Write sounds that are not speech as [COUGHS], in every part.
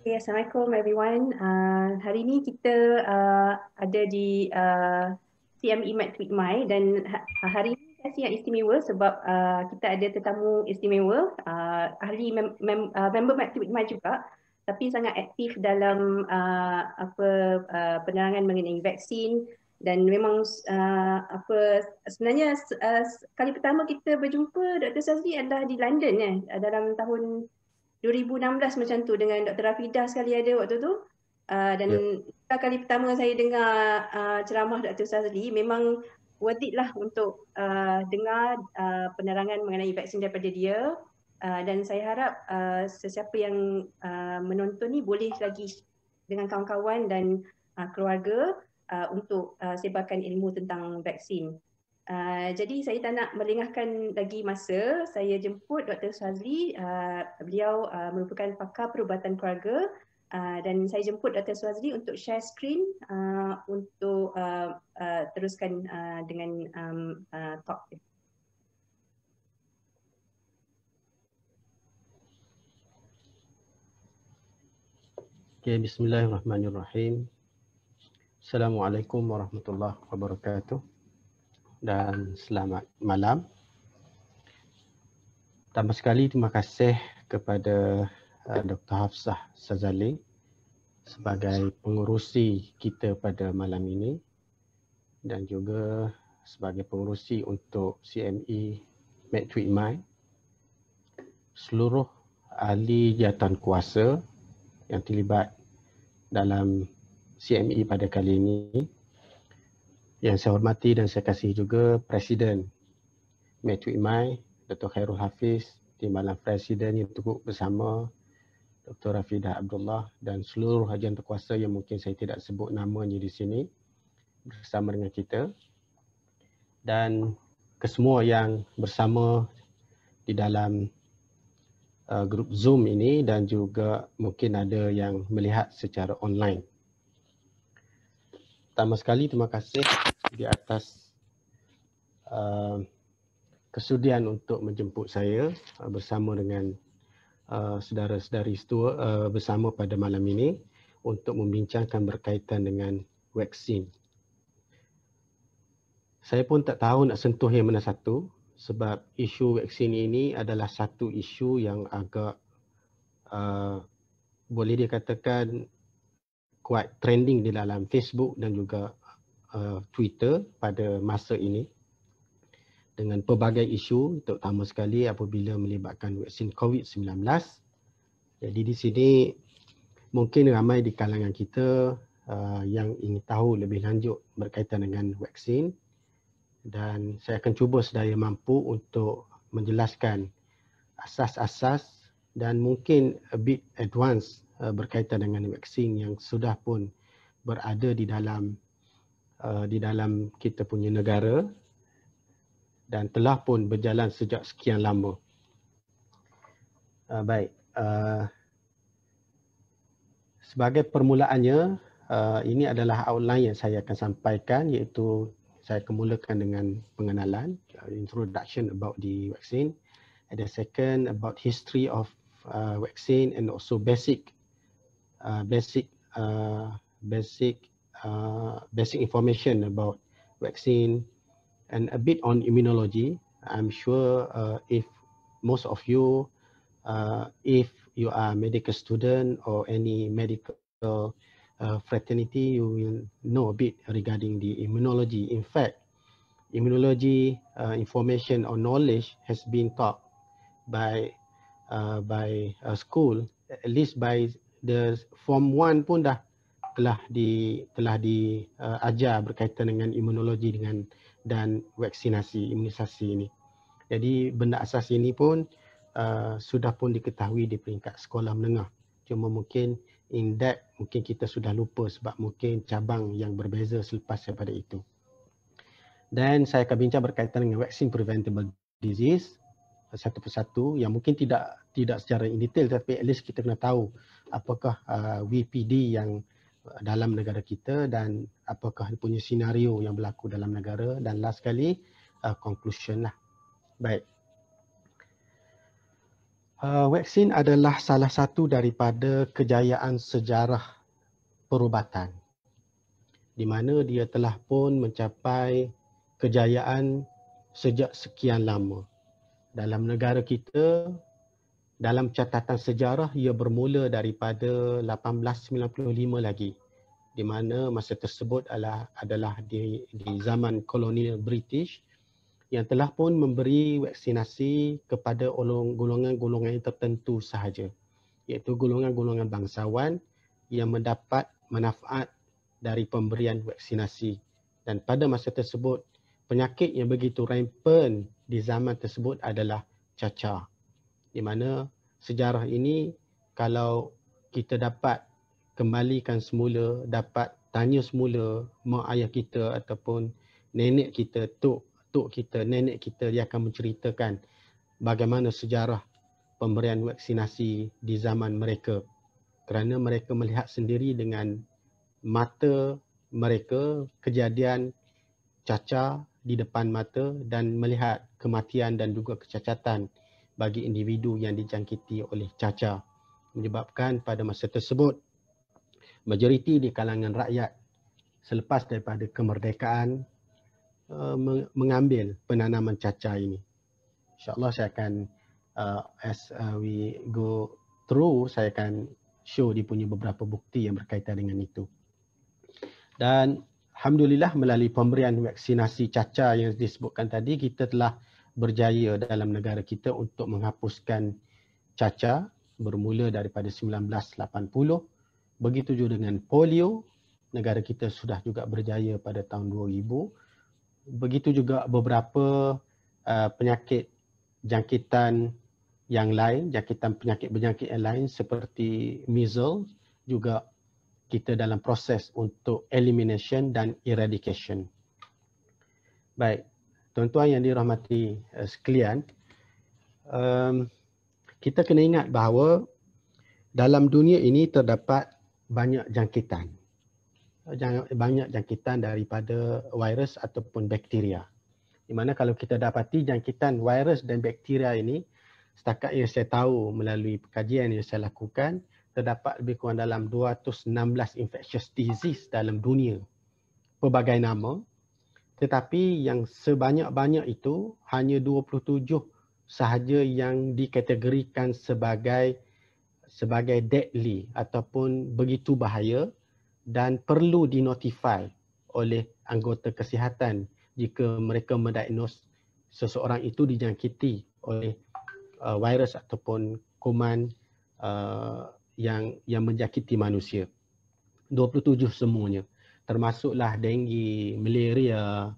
Okay, Assalamualaikum everyone. Uh, hari ini kita uh, ada di uh, ah, CME Mat Tweet My dan ha, hari ini sesi yang istimewa sebab uh, kita ada tetamu istimewa, uh, ahli mem- mem- uh, member Mat Tweet My juga tapi sangat aktif dalam uh, apa uh, penerangan mengenai vaksin dan memang uh, apa sebenarnya uh, kali pertama kita berjumpa Dr. Sazli adalah di London eh, dalam tahun 2016 macam tu dengan Dr. Rafidah sekali ada waktu tu. Uh, dan yeah. Ya. kali pertama saya dengar uh, ceramah Dr. Sazli memang worth it lah untuk uh, dengar uh, penerangan mengenai vaksin daripada dia. Uh, dan saya harap uh, sesiapa yang uh, menonton ni boleh lagi dengan kawan-kawan dan uh, keluarga uh, untuk uh, sebarkan ilmu tentang vaksin. Uh, jadi saya tak nak melengahkan lagi masa, saya jemput Dr. Suhazli, uh, ah, beliau uh, merupakan pakar perubatan keluarga uh, dan saya jemput Dr. Suhazli untuk share screen uh, untuk uh, uh, teruskan uh, dengan um, uh, talk. Okay, Bismillahirrahmanirrahim. Assalamualaikum warahmatullahi wabarakatuh dan selamat malam. Tambah sekali terima kasih kepada uh, Dr. Hafsah Sazali sebagai pengurusi kita pada malam ini dan juga sebagai pengurusi untuk CME Medtweet Mai. seluruh ahli jawatan kuasa yang terlibat dalam CME pada kali ini yang saya hormati dan saya kasih juga Presiden Matthew Imai, Dr. Khairul Hafiz, Timbalan Presiden yang tukuk bersama Dr. Rafidah Abdullah dan seluruh hajian terkuasa yang mungkin saya tidak sebut namanya di sini bersama dengan kita dan kesemua yang bersama di dalam uh, grup Zoom ini dan juga mungkin ada yang melihat secara online pertama sekali terima kasih di atas uh, kesudian untuk menjemput saya uh, bersama dengan uh, saudara-saudari stua uh, bersama pada malam ini untuk membincangkan berkaitan dengan vaksin. Saya pun tak tahu nak sentuh yang mana satu sebab isu vaksin ini adalah satu isu yang agak uh, boleh dikatakan Kuat trending di dalam Facebook dan juga uh, Twitter pada masa ini dengan pelbagai isu terutama sekali apabila melibatkan vaksin COVID-19. Jadi di sini mungkin ramai di kalangan kita uh, yang ingin tahu lebih lanjut berkaitan dengan vaksin dan saya akan cuba sedaya mampu untuk menjelaskan asas-asas dan mungkin a bit advance Eh, berkaitan dengan vaksin yang sudah pun berada di dalam uh, di dalam kita punya negara dan telah pun berjalan sejak sekian lama. Uh, baik. Uh, sebagai permulaannya, uh, ini adalah outline yang saya akan sampaikan iaitu saya kemulakan dengan pengenalan, introduction about the vaccine. And the second about history of uh, vaccine and also basic Uh, basic uh, basic uh, basic information about vaccine and a bit on immunology. I'm sure if most of you, if you are a medical student or any medical fraternity, you will know a bit regarding the immunology. In fact, immunology uh, information or knowledge has been taught by uh, by a school, at least by the form 1 pun dah telah di telah di uh, ajar berkaitan dengan imunologi dengan dan vaksinasi imunisasi ini. Jadi benda asas ini pun uh, sudah pun diketahui di peringkat sekolah menengah. Cuma mungkin in that mungkin kita sudah lupa sebab mungkin cabang yang berbeza selepas daripada itu. Dan saya akan bincang berkaitan dengan vaksin preventable disease satu persatu yang mungkin tidak tidak secara in detail tapi at least kita kena tahu apakah uh, VPD yang uh, dalam negara kita dan apakah punya senario yang berlaku dalam negara dan last sekali uh, conclusion lah. Baik. Uh, vaksin adalah salah satu daripada kejayaan sejarah perubatan di mana dia telah pun mencapai kejayaan sejak sekian lama dalam negara kita dalam catatan sejarah ia bermula daripada 1895 lagi di mana masa tersebut adalah adalah di di zaman kolonial British yang telah pun memberi vaksinasi kepada golongan-golongan tertentu sahaja iaitu golongan-golongan bangsawan yang mendapat manfaat dari pemberian vaksinasi dan pada masa tersebut penyakit yang begitu rampant di zaman tersebut adalah caca, Di mana sejarah ini kalau kita dapat kembalikan semula, dapat tanya semula mak ayah kita ataupun nenek kita, tok, tok kita, nenek kita dia akan menceritakan bagaimana sejarah pemberian vaksinasi di zaman mereka. Kerana mereka melihat sendiri dengan mata mereka kejadian caca di depan mata dan melihat kematian dan juga kecacatan bagi individu yang dijangkiti oleh cacar menyebabkan pada masa tersebut majoriti di kalangan rakyat selepas daripada kemerdekaan uh, mengambil penanaman cacar ini insyaallah saya akan uh, as uh, we go through saya akan show dia punya beberapa bukti yang berkaitan dengan itu dan Alhamdulillah melalui pemberian vaksinasi cacar yang disebutkan tadi kita telah berjaya dalam negara kita untuk menghapuskan cacar bermula daripada 1980 begitu juga dengan polio negara kita sudah juga berjaya pada tahun 2000 begitu juga beberapa uh, penyakit jangkitan yang lain jangkitan penyakit-penyakit yang lain seperti measles juga kita dalam proses untuk elimination dan eradication. Baik, tuan-tuan yang dirahmati eh, sekalian, um, kita kena ingat bahawa dalam dunia ini terdapat banyak jangkitan. Banyak jangkitan daripada virus ataupun bakteria. Di mana kalau kita dapati jangkitan virus dan bakteria ini, setakat yang saya tahu melalui kajian yang saya lakukan, terdapat lebih kurang dalam 216 infectious disease dalam dunia pelbagai nama tetapi yang sebanyak-banyak itu hanya 27 sahaja yang dikategorikan sebagai sebagai deadly ataupun begitu bahaya dan perlu dinotify oleh anggota kesihatan jika mereka mendiagnos seseorang itu dijangkiti oleh uh, virus ataupun kuman uh, yang yang menjakiti manusia. 27 semuanya. Termasuklah denggi, malaria,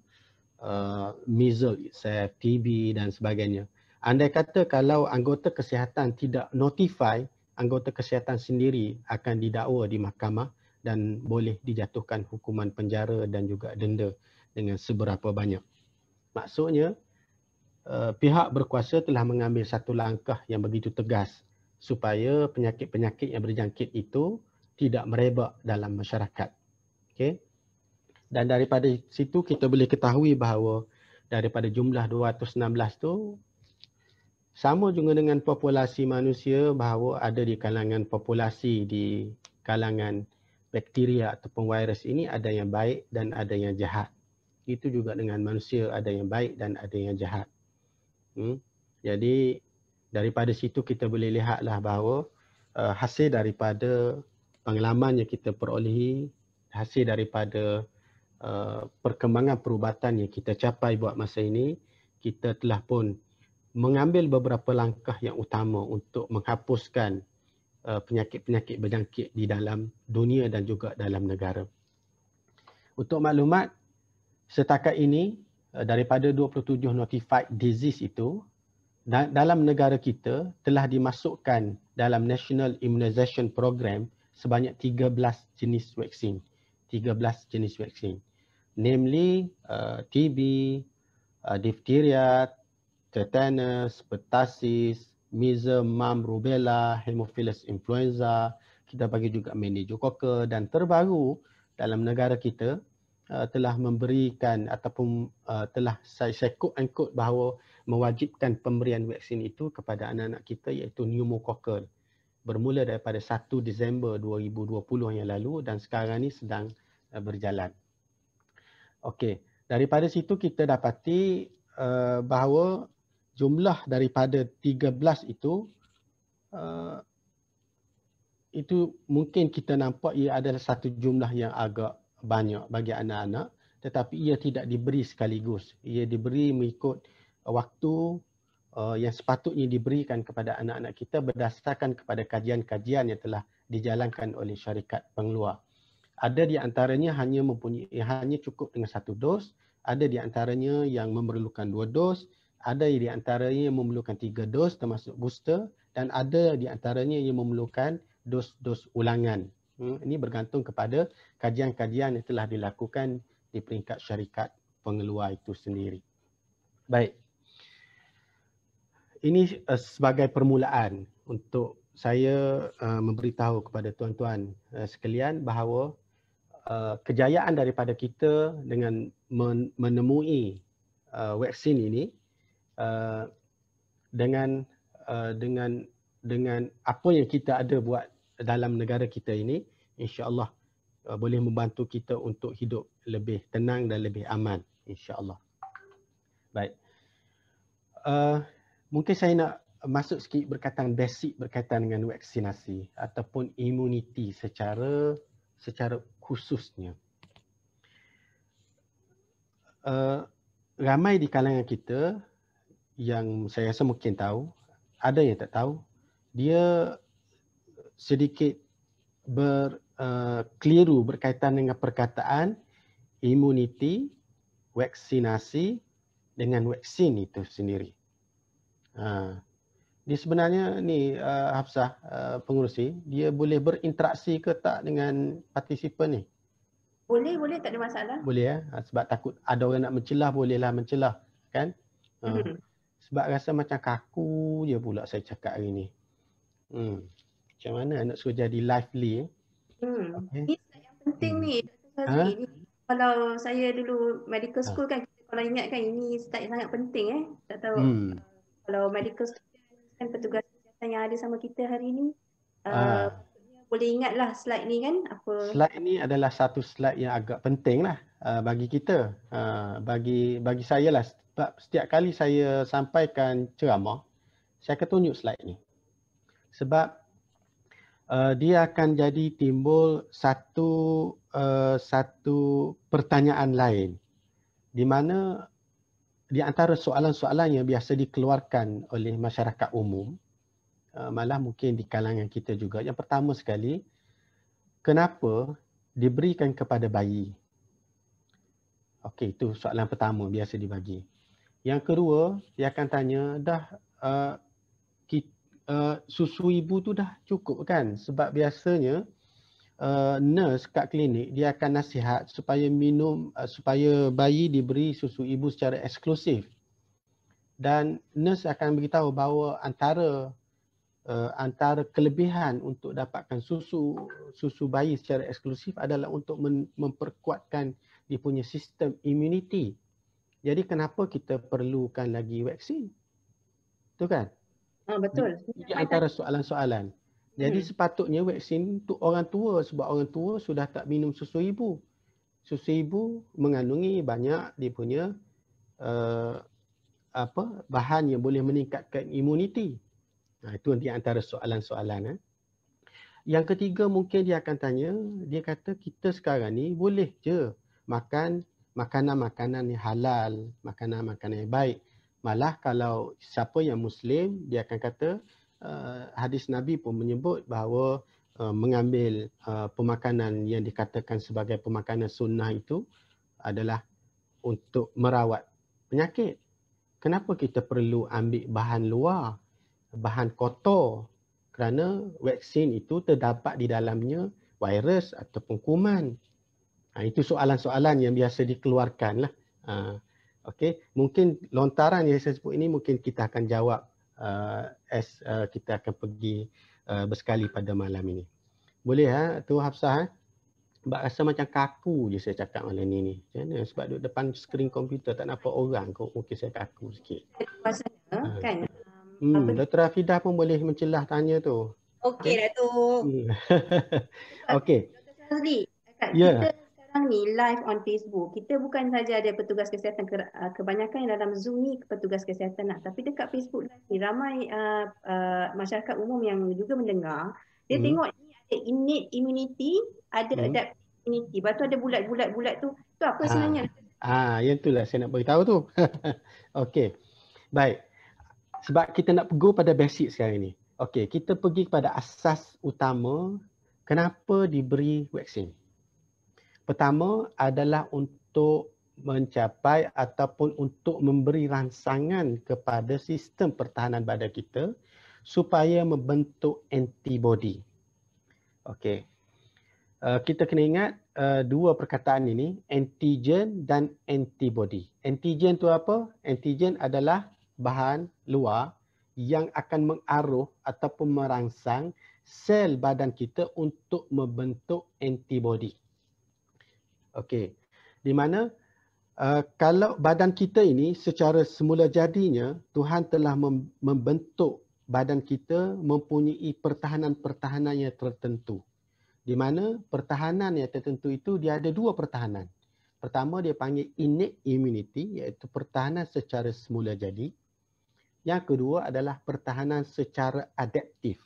uh, measles, TB dan sebagainya. Andai kata kalau anggota kesihatan tidak notify, anggota kesihatan sendiri akan didakwa di mahkamah dan boleh dijatuhkan hukuman penjara dan juga denda dengan seberapa banyak. Maksudnya, uh, pihak berkuasa telah mengambil satu langkah yang begitu tegas supaya penyakit-penyakit yang berjangkit itu tidak merebak dalam masyarakat. Okey. Dan daripada situ kita boleh ketahui bahawa daripada jumlah 216 tu sama juga dengan populasi manusia bahawa ada di kalangan populasi di kalangan bakteria ataupun virus ini ada yang baik dan ada yang jahat. Itu juga dengan manusia ada yang baik dan ada yang jahat. Hmm. Jadi daripada situ kita boleh lihatlah bahawa uh, hasil daripada pengalaman yang kita perolehi, hasil daripada uh, perkembangan perubatan yang kita capai buat masa ini, kita telah pun mengambil beberapa langkah yang utama untuk menghapuskan uh, penyakit-penyakit berjangkit di dalam dunia dan juga dalam negara. Untuk maklumat, setakat ini uh, daripada 27 notified disease itu, dalam negara kita telah dimasukkan dalam National Immunization Program sebanyak 13 jenis vaksin. 13 jenis vaksin. Namely uh, TB, uh, diphtheria, tetanus, pertussis, measles, mumps, rubella, hemophilus influenza, kita bagi juga meningococcal dan terbaru dalam negara kita uh, telah memberikan ataupun uh, telah saya sekut-sekut bahawa mewajibkan pemberian vaksin itu kepada anak-anak kita iaitu pneumococcal bermula daripada 1 Disember 2020 yang lalu dan sekarang ini sedang eh, berjalan. Okey, daripada situ kita dapati eh, bahawa jumlah daripada 13 itu eh, itu mungkin kita nampak ia adalah satu jumlah yang agak banyak bagi anak-anak tetapi ia tidak diberi sekaligus. Ia diberi mengikut uh, waktu uh, yang sepatutnya diberikan kepada anak-anak kita berdasarkan kepada kajian-kajian yang telah dijalankan oleh syarikat pengeluar. Ada di antaranya hanya mempunyai eh, hanya cukup dengan satu dos, ada di antaranya yang memerlukan dua dos, ada di antaranya yang memerlukan tiga dos termasuk booster dan ada di antaranya yang memerlukan dos-dos ulangan. Hmm, ini bergantung kepada kajian-kajian yang telah dilakukan di peringkat syarikat pengeluar itu sendiri. Baik ini uh, sebagai permulaan untuk saya uh, memberitahu kepada tuan-tuan uh, sekalian bahawa uh, kejayaan daripada kita dengan men- menemui uh, vaksin ini uh, dengan uh, dengan dengan apa yang kita ada buat dalam negara kita ini insya-Allah uh, boleh membantu kita untuk hidup lebih tenang dan lebih aman insya-Allah. Baik. Uh, mungkin saya nak masuk sikit berkaitan basic berkaitan dengan vaksinasi ataupun imuniti secara secara khususnya. Uh, ramai di kalangan kita yang saya rasa mungkin tahu, ada yang tak tahu, dia sedikit berkeliru eh, uh, berkaitan dengan perkataan imuniti, vaksinasi dengan vaksin itu sendiri. Ha. Dia sebenarnya ni uh, Hafsah uh, pengurusi, dia boleh berinteraksi ke tak dengan partisipan ni? Boleh, boleh tak ada masalah. Boleh ya, ha? sebab takut ada orang nak mencelah bolehlah mencelah kan? Ha. Hmm. sebab rasa macam kaku je pula saya cakap hari ni. Hmm. Macam mana nak suruh jadi lively? Eh? Hmm. Okay. Ini yang penting hmm. ni Dr. Fazli ha? ni. Kalau saya dulu medical ha. school ha. kan kalau ingat kan ini start sangat penting eh. Tak tahu. Hmm kalau medical student dan petugas kesihatan yang ada sama kita hari ini ah. uh, uh, boleh ingatlah slide ni kan apa slide ni adalah satu slide yang agak penting lah uh, bagi kita uh, bagi bagi saya lah sebab setiap kali saya sampaikan ceramah saya akan tunjuk slide ni sebab uh, dia akan jadi timbul satu uh, satu pertanyaan lain di mana di antara soalan-soalan yang biasa dikeluarkan oleh masyarakat umum eh, malah mungkin di kalangan kita juga yang pertama sekali kenapa diberikan kepada bayi okey itu soalan pertama biasa dibagi yang kedua dia akan tanya dah uh, uh, susu ibu tu dah cukup kan sebab biasanya Uh, nurse kat klinik dia akan nasihat supaya minum uh, supaya bayi diberi susu ibu secara eksklusif. Dan nurse akan beritahu bahawa antara uh, antara kelebihan untuk dapatkan susu susu bayi secara eksklusif adalah untuk men- memperkuatkan dia punya sistem immunity. Jadi kenapa kita perlukan lagi vaksin? Tu kan? Ah betul. Di, antara soalan-soalan. Jadi hmm. sepatutnya vaksin untuk orang tua sebab orang tua sudah tak minum susu ibu. Susu ibu mengandungi banyak dia punya uh, apa bahan yang boleh meningkatkan imuniti. Nah, itu di antara soalan-soalan. Eh. Yang ketiga mungkin dia akan tanya, dia kata kita sekarang ni boleh je makan makanan-makanan yang halal, makanan-makanan yang baik. Malah kalau siapa yang Muslim, dia akan kata, Eh, hadis Nabi pun menyebut bahawa uh, mengambil uh, pemakanan yang dikatakan sebagai pemakanan sunnah itu adalah untuk merawat penyakit. Kenapa kita perlu ambil bahan luar, bahan kotor? Kerana vaksin itu terdapat di dalamnya virus ataupun kuman. Ha, itu soalan-soalan yang biasa dikeluarkan lah. Ha, okay. Mungkin lontaran yang saya sebut ini mungkin kita akan jawab uh, as uh, kita akan pergi uh, bersekali pada malam ini. Boleh ha? tu Hafsah? Ha? rasa macam kaku je saya cakap malam ni. ni. Kenapa? Sebab duduk depan skrin komputer tak nampak orang kot. Mungkin saya kaku sikit. Pasal ha. kan? Hmm, Dr. Hafidah pun boleh mencelah tanya tu. Okey, kan? Datuk. Hmm. [LAUGHS] Okey. Dr. Shazri, ya. kita sekarang ni live on Facebook, kita bukan saja ada petugas kesihatan, ah, kebanyakan yang dalam Zoom ni petugas kesihatan lah. Tapi dekat Facebook live ni, ramai uh, uh, masyarakat umum yang juga mendengar, dia hmm. tengok ni ada innate immunity, ada hmm. adaptive immunity. Lepas tu ada bulat-bulat-bulat tu, tu apa ha. sebenarnya? Ah, ha, yang itulah saya nak tahu tu. [LAUGHS] Okey. Baik. Sebab kita nak pergi pada basic sekarang ni. Okey, kita pergi kepada asas utama kenapa diberi vaksin. Pertama adalah untuk mencapai ataupun untuk memberi rangsangan kepada sistem pertahanan badan kita supaya membentuk antibodi. Okey. Uh, eh, kita kena ingat uh, dua perkataan ini, antigen dan antibody. Antigen tu apa? Antigen adalah bahan luar yang akan mengaruh ataupun merangsang sel badan kita untuk membentuk antibody. Okey. Di mana uh, kalau badan kita ini secara semula jadinya Tuhan telah membentuk badan kita mempunyai pertahanan-pertahanan yang tertentu. Di mana pertahanan yang tertentu itu dia ada dua pertahanan. Pertama dia panggil innate immunity iaitu pertahanan secara semula jadi. Yang kedua adalah pertahanan secara adaptif.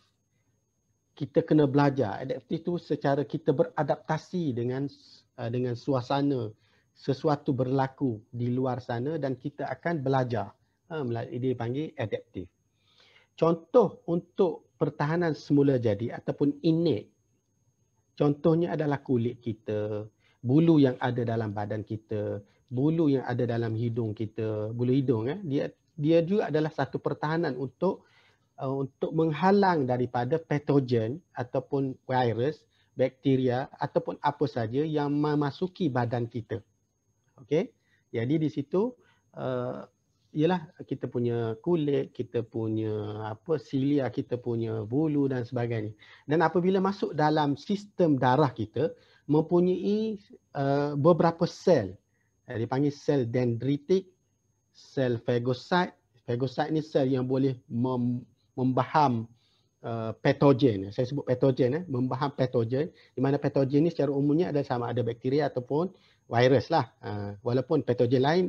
Kita kena belajar. Adaptif itu secara kita beradaptasi dengan Uh, dengan suasana sesuatu berlaku di luar sana dan kita akan belajar. Ha, dia panggil adaptif. Contoh untuk pertahanan semula jadi ataupun innate. Contohnya adalah kulit kita, bulu yang ada dalam badan kita, bulu yang ada dalam hidung kita, bulu hidung eh. Dia dia juga adalah satu pertahanan untuk uh, untuk menghalang daripada patogen ataupun virus bakteria ataupun apa saja yang memasuki badan kita. Okey. Jadi di situ uh, ialah kita punya kulit, kita punya apa silia, kita punya bulu dan sebagainya. Dan apabila masuk dalam sistem darah kita mempunyai uh, beberapa sel. Eh, dipanggil sel dendritik, sel fagosit. Fagosit ni sel yang boleh mem- membaham Eh, patogen. Saya sebut patogen, eh, membahas patogen. Di mana patogen ini secara umumnya ada sama ada bakteria ataupun virus lah. Uh, walaupun patogen lain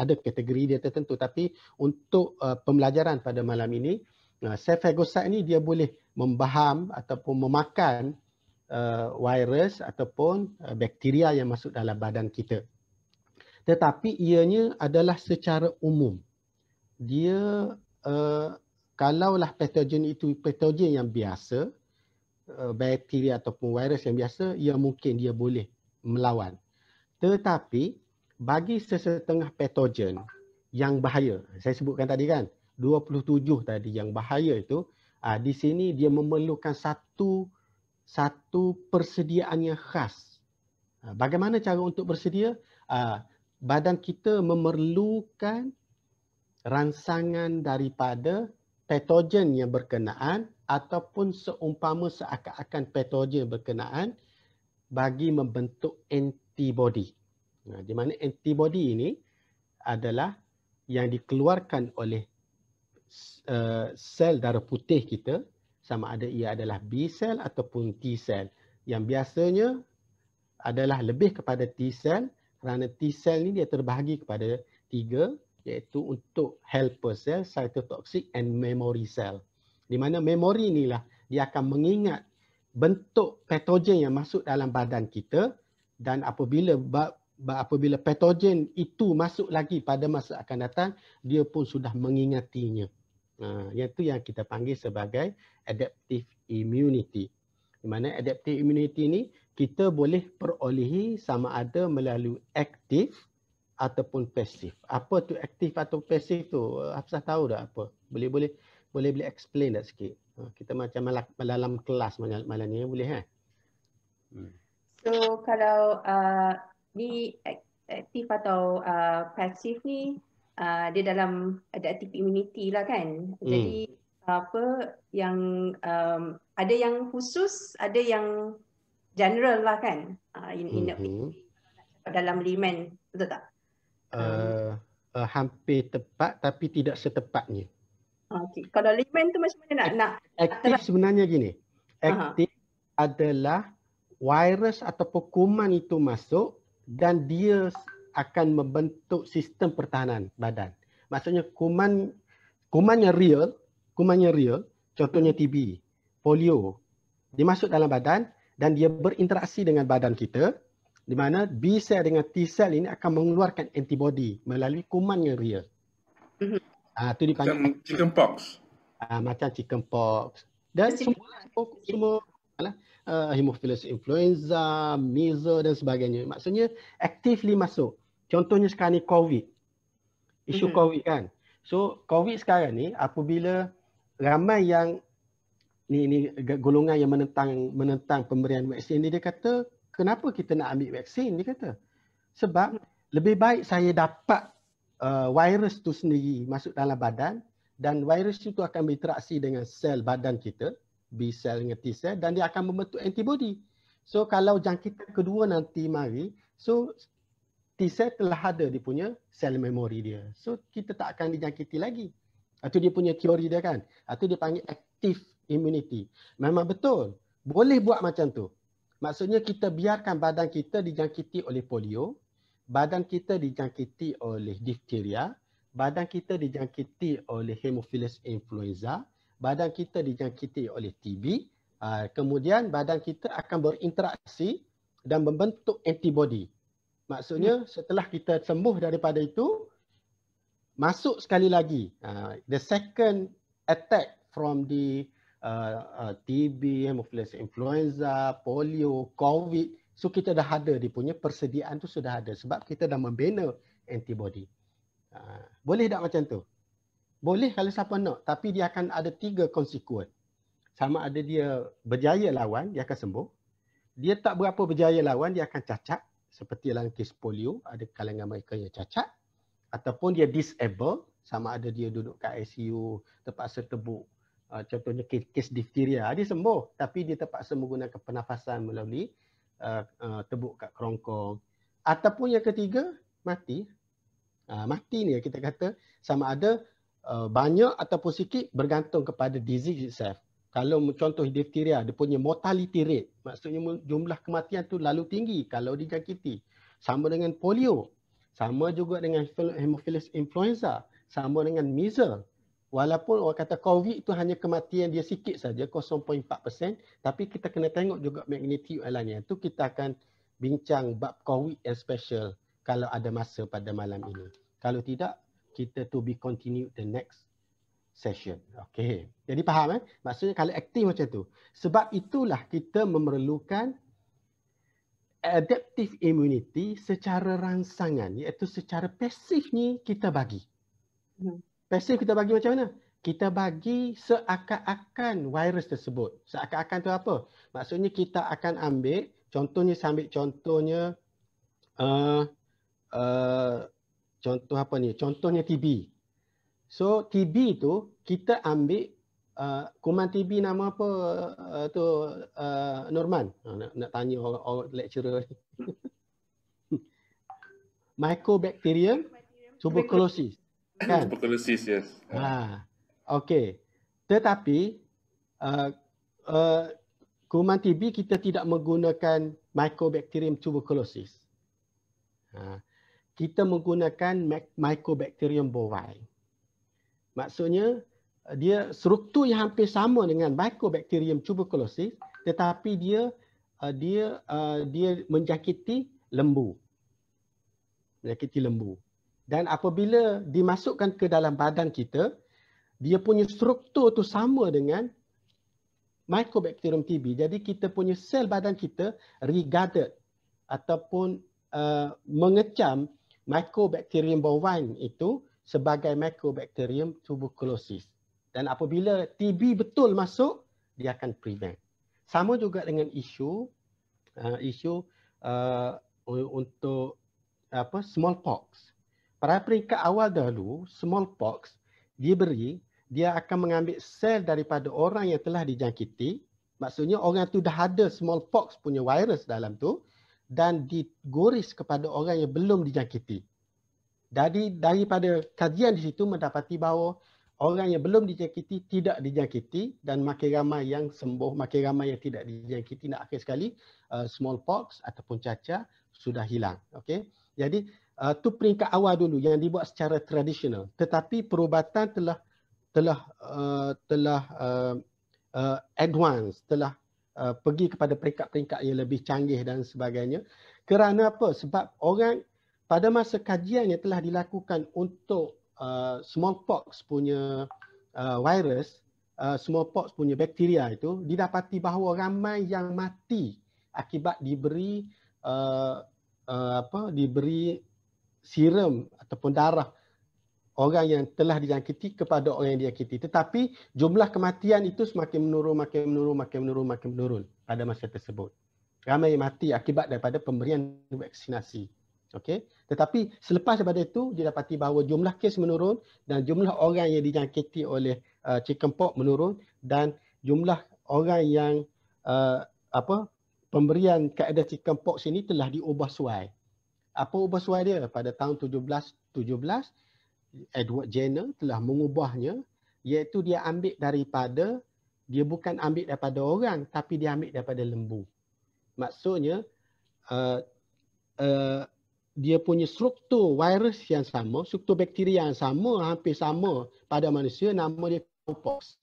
ada kategori dia tertentu. Tapi untuk uh, pembelajaran pada malam ini, uh, cephagocyte ini dia boleh membaham ataupun memakan uh, virus ataupun uh, bakteria yang masuk dalam badan kita. Tetapi ianya adalah secara umum. Dia uh, kalaulah patogen itu patogen yang biasa eh, bakteria ataupun virus yang biasa ia ya mungkin dia boleh melawan tetapi bagi sesetengah patogen yang bahaya saya sebutkan tadi kan 27 tadi yang bahaya itu ah, di sini dia memerlukan satu satu persediaan yang khas ah, bagaimana cara untuk bersedia ah, badan kita memerlukan rangsangan daripada patogen yang berkenaan ataupun seumpama seakan-akan patogen berkenaan bagi membentuk antibody. Nah, di mana antibody ini adalah yang dikeluarkan oleh uh, sel darah putih kita sama ada ia adalah B cell ataupun T cell yang biasanya adalah lebih kepada T cell kerana T cell ni dia terbahagi kepada tiga iaitu untuk helper cell, cytotoxic and memory cell. Di mana memory inilah dia akan mengingat bentuk patogen yang masuk dalam badan kita dan apabila apabila patogen itu masuk lagi pada masa akan datang, dia pun sudah mengingatinya. Ha, yang itu yang kita panggil sebagai adaptive immunity. Di mana adaptive immunity ini kita boleh perolehi sama ada melalui active ataupun pasif. Apa tu aktif atau pasif tu? Eh, Hafsah tahu dah apa? Boleh boleh boleh boleh explain tak sikit? Eh, kita macam malam, dalam kelas malam, ni eh, boleh kan? Hmm. So kalau uh, ni aktif atau uh, pasif ni uh, dia dalam adaptive immunity lah kan? Hmm. Jadi hmm. apa yang um, ada yang khusus, ada yang general lah kan? Uh, in, in, hmm. dalam limen, betul tak? uh, uh, hampir tepat tapi tidak setepatnya. Okey. Kalau layman tu macam mana nak aktif, nak aktif sebenarnya gini. Aktif uh adalah virus atau kuman itu masuk dan dia akan membentuk sistem pertahanan badan. Maksudnya kuman kumannya real, kumannya real, contohnya TB, polio. Dia masuk dalam badan dan dia berinteraksi dengan badan kita di mana B cell dengan T cell ini akan mengeluarkan antibody melalui kuman yang real. Mhm. Ah tu dipanggil macam chicken pox. Ah macam chicken pox. Dan semua semua uh, eh, hemophilus influenza, measles dan sebagainya. Maksudnya actively masuk. Contohnya sekarang ni COVID. Isu mm-hmm. COVID kan. So COVID sekarang ni apabila ramai yang ni ni golongan yang menentang menentang pemberian vaksin ni dia kata kenapa kita nak ambil vaksin dia kata sebab hmm. lebih baik saya dapat uh, virus tu sendiri masuk dalam badan dan virus itu akan berinteraksi dengan sel badan kita B cell dengan T cell dan dia akan membentuk antibody so kalau jangkitan kedua nanti mari so T cell telah ada dia punya sel memory dia so kita tak akan dijangkiti lagi atau dia punya teori dia kan atau dia panggil active immunity memang betul boleh buat macam tu Maksudnya kita biarkan badan kita dijangkiti oleh polio, badan kita dijangkiti oleh difteria, badan kita dijangkiti oleh hemophilus influenza, badan kita dijangkiti oleh TB, ah, kemudian badan kita akan berinteraksi dan membentuk antibody. Maksudnya hmm. setelah kita sembuh daripada itu, masuk sekali lagi. Ah, the second attack from the Uh, uh, TB, hemophilus influenza, polio, COVID. So kita dah ada dia punya persediaan tu sudah ada sebab kita dah membina antibody. Uh, boleh tak macam tu? Boleh kalau siapa nak tapi dia akan ada tiga konsekuen. Sama ada dia berjaya lawan, dia akan sembuh. Dia tak berapa berjaya lawan, dia akan cacat. Seperti dalam kes polio, ada kalangan mereka yang cacat. Ataupun dia disable, sama ada dia duduk kat ICU, terpaksa tebuk uh, contohnya kes, kes difteria ah, dia sembuh tapi dia terpaksa menggunakan pernafasan melalui uh, uh, tebuk kat kerongkong ataupun yang ketiga mati uh, mati ni kita kata sama ada uh, banyak ataupun sikit bergantung kepada disease itself kalau contoh difteria dia punya mortality rate maksudnya jumlah kematian tu lalu tinggi kalau dijangkiti sama dengan polio sama juga dengan hemophilus influenza sama dengan measles walaupun orang kata COVID tu hanya kematian dia sikit saja 0.4% tapi kita kena tengok juga magnitude alamnya. Tu kita akan bincang bab COVID yang special kalau ada masa pada malam ini. Kalau tidak, kita to be continue the next session. Okay. Jadi faham eh? Maksudnya kalau aktif macam tu. Sebab itulah kita memerlukan adaptive immunity secara rangsangan iaitu secara pasif ni kita bagi. Hmm. Pasif kita bagi macam mana? Kita bagi seakan-akan virus tersebut. Seakan-akan tu apa? Maksudnya kita akan ambil contohnya sambil contohnya uh, uh, contoh apa ni? Contohnya TB. So TB tu kita ambil uh, kuman TB nama apa uh, tu uh, Norman? Uh, nak, nak tanya orang, orang lecturer [LAUGHS] Mycobacterium tuberculosis kan? Tuberculosis, yes. Ha. Okey. Tetapi uh, uh, kuman TB kita tidak menggunakan Mycobacterium tuberculosis. Ha. Kita menggunakan Mycobacterium bovine. Maksudnya dia struktur yang hampir sama dengan Mycobacterium tuberculosis tetapi dia uh, dia uh, dia menjangkiti lembu. Menjangkiti lembu. Uh, dan apabila dimasukkan ke dalam badan kita, dia punya struktur tu sama dengan mycobacterium TB. Jadi kita punya sel badan kita regarded ataupun uh, mengecam mycobacterium bovine itu sebagai mycobacterium tuberculosis. Dan apabila TB betul masuk, dia akan prevent. Sama juga dengan isu uh, isu uh, untuk apa smallpox pada peringkat awal dahulu smallpox diberi dia akan mengambil sel daripada orang yang telah dijangkiti maksudnya orang tu dah ada smallpox punya virus dalam tu dan digoris kepada orang yang belum dijangkiti jadi daripada kajian di situ mendapati bahawa orang yang belum dijangkiti tidak dijangkiti dan makin ramai yang sembuh makin ramai yang tidak dijangkiti nak akhir sekali uh, smallpox ataupun cacar sudah hilang Okay, jadi uh, tu peringkat awal dulu yang dibuat secara tradisional tetapi perubatan telah telah uh, telah uh, uh, advance telah uh, pergi kepada peringkat-peringkat yang lebih canggih dan sebagainya kerana apa sebab orang pada masa kajian yang telah dilakukan untuk uh, smallpox punya uh, virus uh, smallpox punya bakteria itu didapati bahawa ramai yang mati akibat diberi uh, uh, apa diberi serum ataupun darah orang yang telah dijangkiti kepada orang yang diyakiti. Tetapi jumlah kematian itu semakin menurun, makin menurun, makin menurun, makin menurun pada masa tersebut. Ramai yang mati akibat daripada pemberian vaksinasi. okay? Tetapi selepas daripada itu, dia dapati bahawa jumlah kes menurun dan jumlah orang yang dijangkiti oleh uh, chickenpox menurun dan jumlah orang yang uh, apa pemberian kaedah chickenpox ini telah diubah suai apa ubah suai dia? Pada tahun 1717, Edward Jenner telah mengubahnya iaitu dia ambil daripada, dia bukan ambil daripada orang tapi dia ambil daripada lembu. Maksudnya, uh, uh, dia punya struktur virus yang sama, struktur bakteria yang sama, hampir sama pada manusia, nama dia cowpox.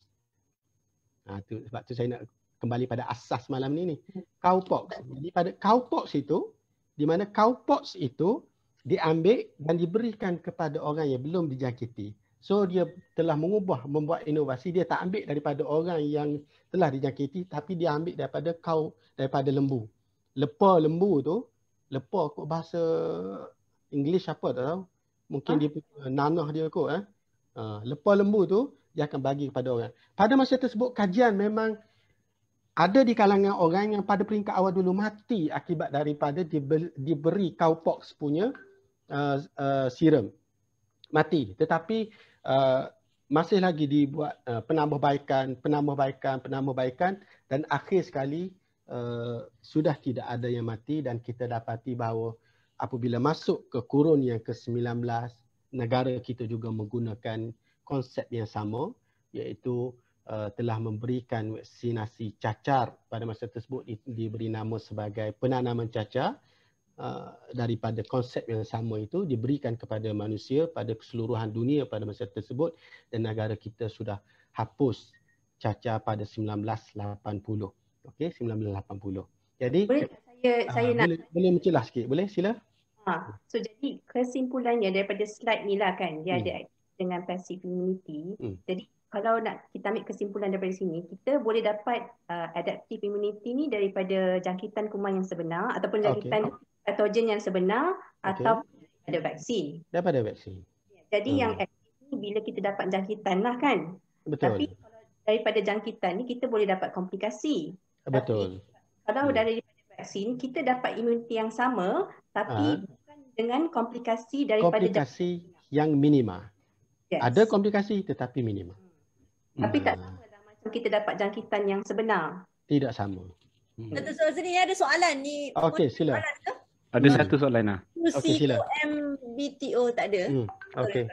Ha, tu, sebab tu saya nak kembali pada asas malam ni. ni. Cowpox. Jadi pada cowpox itu, di mana cowpox itu diambil dan diberikan kepada orang yang belum dijangkiti. So dia telah mengubah membuat inovasi dia tak ambil daripada orang yang telah dijangkiti tapi dia ambil daripada kau daripada lembu. Lepa lembu tu, lepa kot bahasa English apa tak tahu. Mungkin ha? dia nanah dia kot eh. Uh, lepa lembu tu dia akan bagi kepada orang. Pada masa tersebut kajian memang ada di kalangan orang yang pada peringkat awal dulu mati akibat daripada diberi, cowpox punya uh, uh, serum. Mati. Tetapi uh, masih lagi dibuat uh, penambahbaikan, penambahbaikan, penambahbaikan dan akhir sekali uh, sudah tidak ada yang mati dan kita dapati bahawa apabila masuk ke kurun yang ke-19, negara kita juga menggunakan konsep yang sama iaitu Uh, telah memberikan vaksinasi cacar pada masa tersebut di, diberi nama sebagai penanaman cacar uh, daripada konsep yang sama itu diberikan kepada manusia pada keseluruhan dunia pada masa tersebut dan negara kita sudah hapus cacar pada 1980. Okey, 1980. Jadi boleh saya uh, nak boleh, boleh mencelah sikit. Boleh sila. Ha, so jadi kesimpulannya daripada slide ni lah kan dia hmm. ada dengan passive immunity. Hmm. Jadi kalau nak kita ambil kesimpulan daripada sini, kita boleh dapat uh, adaptive immunity ni daripada jangkitan kuman yang sebenar ataupun jangkitan okay. patogen yang sebenar okay. atau ada vaksin. Daripada vaksin. Ya, jadi hmm. yang aktif ni bila kita dapat jangkitan lah kan. Betul. Tapi kalau daripada jangkitan ni kita boleh dapat komplikasi. Betul. Tapi kalau hmm. daripada vaksin, kita dapat imuniti yang sama tapi ha. bukan dengan komplikasi daripada komplikasi jangkitan. Komplikasi yang minima. Yes. Ada komplikasi tetapi minima. Hmm. Tapi tak hmm. samalah macam kita dapat jangkitan yang sebenar. Tidak sama. Dato' hmm. Suhazni ada soalan ni. Okey, sila. ada hmm. satu soalan lah. Okey, sila. MBTO tak ada. Hmm. Okey.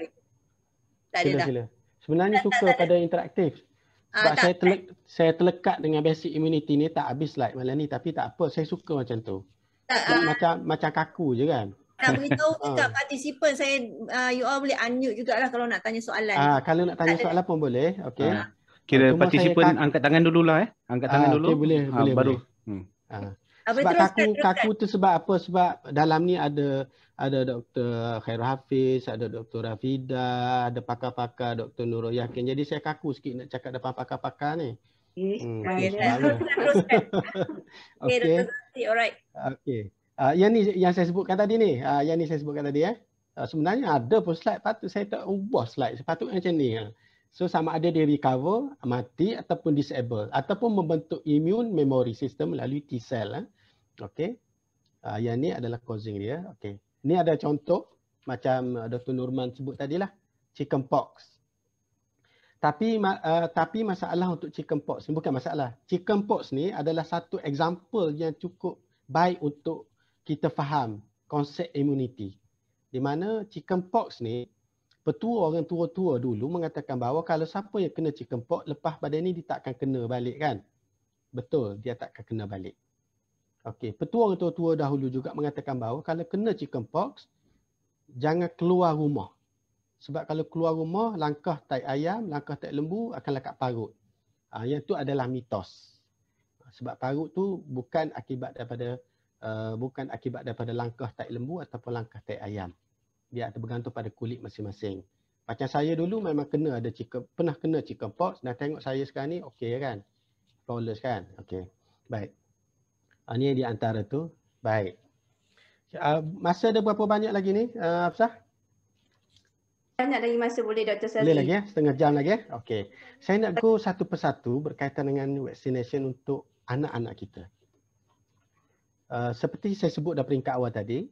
Tak ada sila, dah. Sila. Sebenarnya tak, suka tak, tak, pada tak. interaktif. Ah, Sebab tak, saya, tele- tak. saya terlekat dengan basic immunity ni tak habis like malam ni. Tapi tak apa, saya suka macam tu. Tak, ah. macam, macam kaku je kan. Nak beritahu [LAUGHS] ke kat ah. participant saya uh, you all boleh unmute jugalah kalau nak tanya soalan. Ah, kalau nak tanya tak soalan ada. pun boleh. okay. Ah, kira ah, partisipan. participant angkat tangan dululah eh. Angkat tangan ah, dulu. Okey boleh, ah, boleh. Baru. Boleh. Hmm. Ah. Sebab teruskan, kaku, teruskan. kaku tu sebab apa? Sebab dalam ni ada ada Dr. Khairul Hafiz, ada Dr. Rafida, ada pakar-pakar Dr. Nurul Yakin. Jadi saya kaku sikit nak cakap depan pakar-pakar ni. Okay, hmm, okay, [LAUGHS] teruskan, teruskan. okay, okay. Dr. Zati, alright. Okay. Uh, yang ni yang saya sebutkan tadi ni. Uh, yang ni saya sebutkan tadi eh. Uh, sebenarnya ada pun slide patut saya tak ubah slide. Sepatutnya macam ni. So sama ada dia recover, mati ataupun disable. Ataupun membentuk immune memory system melalui T cell. Eh. Okay. Uh, yang ni adalah causing dia. Okay. Ni ada contoh macam Dr. Nurman sebut tadi lah. Chicken pox. Tapi uh, tapi masalah untuk chicken pox bukan masalah. Chicken pox ni adalah satu example yang cukup baik untuk kita faham konsep immunity. Di mana chickenpox ni, petua orang tua-tua dulu mengatakan bahawa kalau siapa yang kena chickenpox, lepas pada ni dia takkan kena balik kan? Betul, dia tak kena balik. Okey, petua orang tua-tua dahulu juga mengatakan bahawa kalau kena chickenpox, jangan keluar rumah. Sebab kalau keluar rumah, langkah tai ayam, langkah tai lembu akan lekat parut. Ah, yang tu adalah mitos. Sebab parut tu bukan akibat daripada Uh, bukan akibat daripada langkah tak lembu ataupun langkah tak ayam. Dia ada bergantung pada kulit masing-masing. Macam saya dulu memang kena ada chicken, pernah kena chicken pox dan tengok saya sekarang ni okey kan? Flawless kan? Okey. Baik. ini ah, di antara tu. Baik. Uh, masa ada berapa banyak lagi ni? Uh, ah, Apsah? Banyak lagi masa boleh Dr. Sazli. Boleh lagi ya? Setengah jam lagi ya? Okey. Saya nak go satu persatu berkaitan dengan vaccination untuk anak-anak kita uh, seperti saya sebut dalam peringkat awal tadi,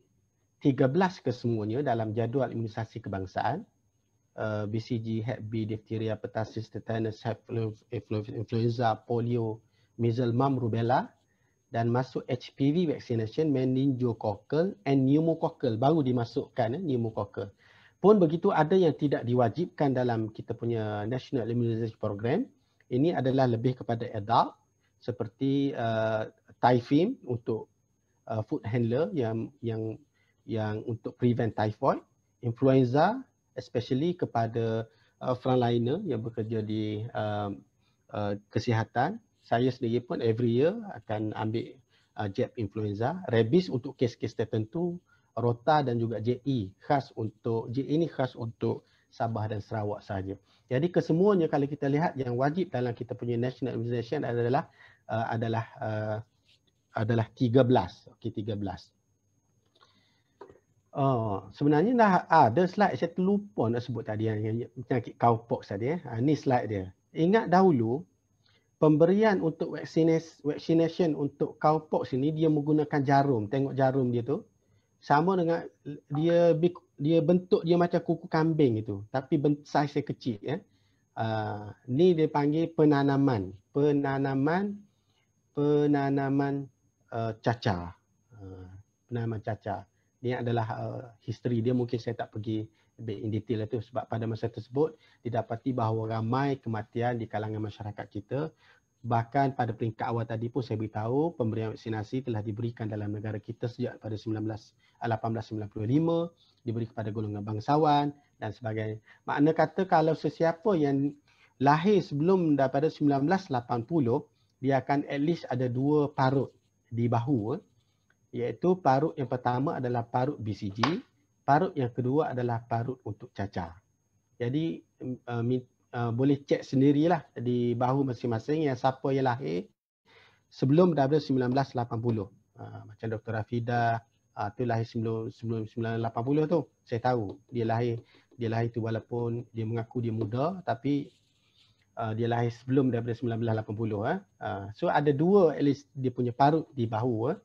13 kesemuanya dalam jadual imunisasi kebangsaan, uh, BCG, Hep B, Diphtheria, Pertussis, Tetanus, Influenza, Polio, Measles, Mumps, Rubella dan masuk HPV vaccination, meningococcal and pneumococcal baru dimasukkan eh, pneumococcal. Pun begitu ada yang tidak diwajibkan dalam kita punya National Immunization Program. Ini adalah lebih kepada adult seperti uh, typhim untuk uh, food handler yang yang yang untuk prevent typhoid, influenza especially kepada uh, frontliner yang bekerja di um, uh, kesihatan. Saya sendiri pun every year akan ambil uh, jab influenza, rabies untuk kes-kes tertentu, rota dan juga JE khas untuk JE ini khas untuk Sabah dan Sarawak saja. Jadi kesemuanya kalau kita lihat yang wajib dalam kita punya national immunization adalah uh, adalah uh, adalah 13. Okey 13. Oh, ah, sebenarnya dah ada slide saya terlupa nak sebut tadi yang penyakit cowpox tadi eh. Ha, ni slide dia. Ingat dahulu pemberian untuk vaccination vaccination untuk cowpox ini dia menggunakan jarum. Tengok jarum dia tu. Sama dengan dia dia bentuk dia macam kuku kambing itu tapi bentuk saiz dia kecil ya. Eh. Uh, ni dia panggil penanaman. Penanaman penanaman uh, Caca. Uh, penerimaan Caca. Ini adalah uh, history dia mungkin saya tak pergi lebih in detail itu lah sebab pada masa tersebut didapati bahawa ramai kematian di kalangan masyarakat kita bahkan pada peringkat awal tadi pun saya beritahu pemberian vaksinasi telah diberikan dalam negara kita sejak pada 19, 1895 ah, diberi kepada golongan bangsawan dan sebagainya. Makna kata kalau sesiapa yang lahir sebelum daripada 1980 dia akan at least ada dua parut di bahu iaitu parut yang pertama adalah parut BCG, parut yang kedua adalah parut untuk cacar. Jadi uh, uh, boleh cek sendirilah di bahu masing-masing yang siapa yang lahir sebelum daripada 1980. Uh, macam Dr. Rafida uh, tu lahir sebelum, sebelum 1980 tu. Saya tahu dia lahir dia lahir tu walaupun dia mengaku dia muda tapi uh, dia lahir sebelum daripada 1980 eh. Uh, so ada dua at least dia punya parut di bahu eh.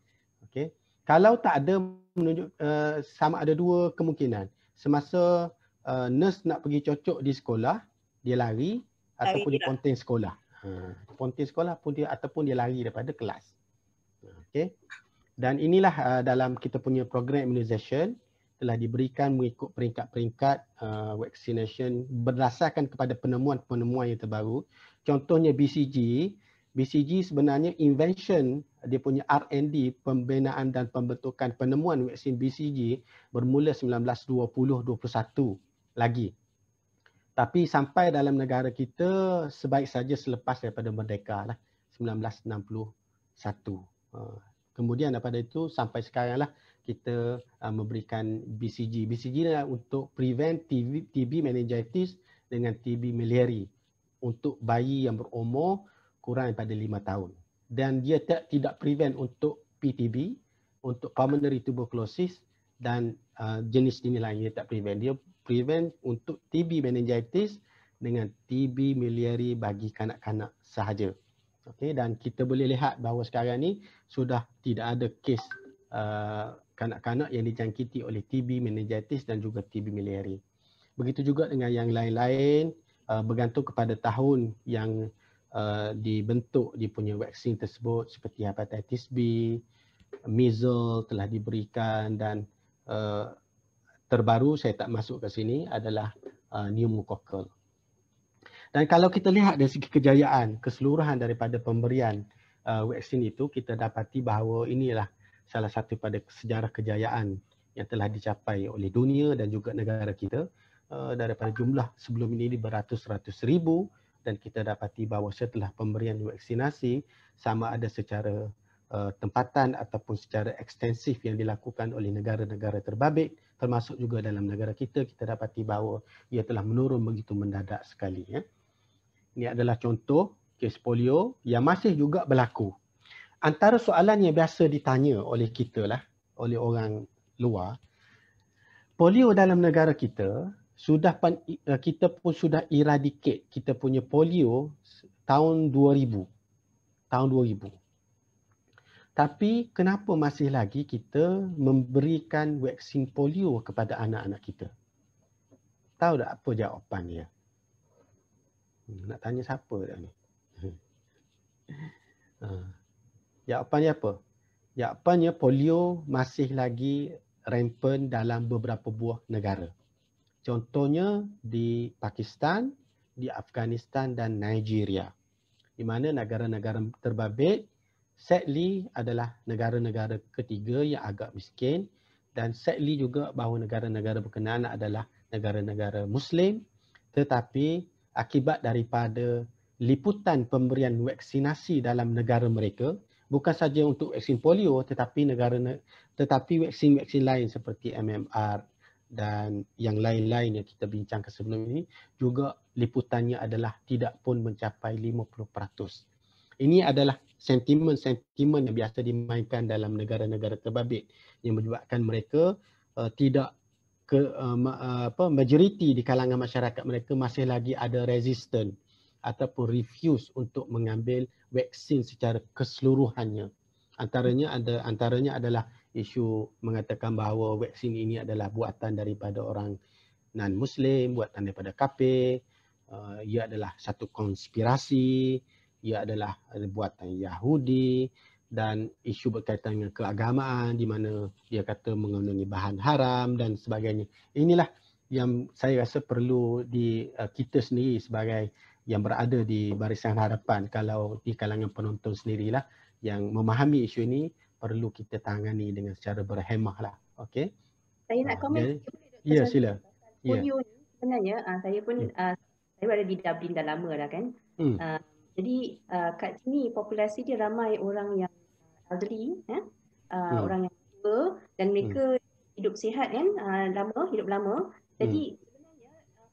Okey. Kalau tak ada menunjuk uh, sama ada dua kemungkinan. Semasa uh, nurse nak pergi cocok di sekolah, dia lari, lari ataupun dia lah. ponteng sekolah. Hmm. Uh, ponteng sekolah pun dia ataupun dia lari daripada kelas. Uh, okay. Dan inilah uh, dalam kita punya program immunization, telah diberikan mengikut peringkat-peringkat uh, vaccination berdasarkan kepada penemuan-penemuan yang terbaru. Contohnya BCG, BCG sebenarnya invention dia punya R&D pembinaan dan pembentukan penemuan vaksin BCG bermula 1920-21 lagi. Tapi sampai dalam negara kita sebaik saja selepas daripada merdeka lah 1961. Uh, kemudian daripada itu sampai sekarang lah kita uh, memberikan BCG. BCG adalah untuk prevent TB, TB meningitis dengan TB miliari untuk bayi yang berumur kurang daripada 5 tahun. Dan dia tak tidak prevent untuk PTB, untuk pulmonary tuberculosis dan uh, jenis jenis lain dia tak prevent. Dia prevent untuk TB meningitis dengan TB miliari bagi kanak-kanak sahaja. Okay, dan kita boleh lihat bahawa sekarang ni sudah tidak ada kes uh, kanak-kanak yang dijangkiti oleh TB meningitis dan juga TB malaria. Begitu juga dengan yang lain-lain uh, bergantung kepada tahun yang uh, dibentuk dia punya vaksin tersebut seperti hepatitis B, measles telah diberikan dan uh, terbaru saya tak masuk ke sini adalah uh, pneumococcal. Dan kalau kita lihat dari segi kejayaan keseluruhan daripada pemberian uh, vaksin itu kita dapati bahawa inilah salah satu pada sejarah kejayaan yang telah dicapai oleh dunia dan juga negara kita uh, daripada jumlah sebelum ini beratus-ratus ribu dan kita dapati bahawa setelah pemberian vaksinasi sama ada secara uh, tempatan ataupun secara ekstensif yang dilakukan oleh negara-negara terbabit termasuk juga dalam negara kita kita dapati bahawa ia telah menurun begitu mendadak sekali ya. Ini adalah contoh kes polio yang masih juga berlaku antara soalan yang biasa ditanya oleh kita lah, oleh orang luar, polio dalam negara kita sudah pan, eh, kita pun sudah eradicate kita punya polio tahun 2000. Tahun 2000. Tapi kenapa masih lagi kita memberikan vaksin polio kepada anak-anak kita? Tahu tak apa jawapan dia? Hmm, nak tanya siapa dah ni? [LAUGHS] Ha. Jawapannya apa? Jawapannya polio masih lagi rampant dalam beberapa buah negara. Contohnya di Pakistan, di Afghanistan dan Nigeria. Di mana negara-negara terbabit sadly adalah negara-negara ketiga yang agak miskin dan sadly juga bahawa negara-negara berkenaan adalah negara-negara muslim tetapi akibat daripada liputan pemberian vaksinasi dalam negara mereka bukan saja untuk vaksin polio tetapi negara tetapi vaksin-vaksin lain seperti MMR dan yang lain-lain yang kita bincangkan sebelum ini juga liputannya adalah tidak pun mencapai 50%. Ini adalah sentimen-sentimen yang biasa dimainkan dalam negara-negara terbabit yang menyebabkan mereka uh, tidak ke uh, apa majoriti di kalangan masyarakat mereka masih lagi ada resisten ataupun refuse untuk mengambil vaksin secara keseluruhannya. Antaranya ada antaranya adalah isu mengatakan bahawa vaksin ini adalah buatan daripada orang non muslim, buatan daripada KP, uh, eh, ia adalah satu konspirasi, ia adalah buatan Yahudi dan isu berkaitan dengan keagamaan di mana dia kata mengandungi bahan haram dan sebagainya. Inilah yang saya rasa perlu di uh, kita sendiri sebagai yang berada di barisan hadapan kalau di kalangan penonton sendirilah yang memahami isu ini perlu kita tangani dengan secara berhemah lah. Okay. Saya nak ah, komen. Uh, ya, yeah, sila. Polio yeah. ni sebenarnya uh, saya pun yeah. Ya. uh, saya berada di Dublin dah lama dah kan. Hmm. Uh, jadi uh, kat sini populasi dia ramai orang yang elderly, eh? uh, hmm. orang yang tua dan mereka hmm. hidup sihat kan, uh, lama, hidup lama. Jadi hmm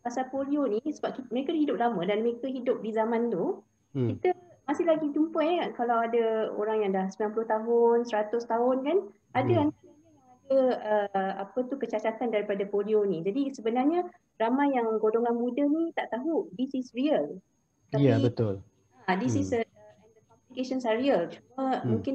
pasal polio ni sebab kita, mereka hidup lama dan mereka hidup di zaman tu hmm. kita masih lagi jumpa eh kalau ada orang yang dah 90 tahun, 100 tahun kan ada hmm. yang ada uh, apa tu kecacatan daripada polio ni. Jadi sebenarnya ramai yang golongan muda ni tak tahu this is real. Ya yeah, betul. Ha, this hmm. is a and the complications are real. Cuma hmm. mungkin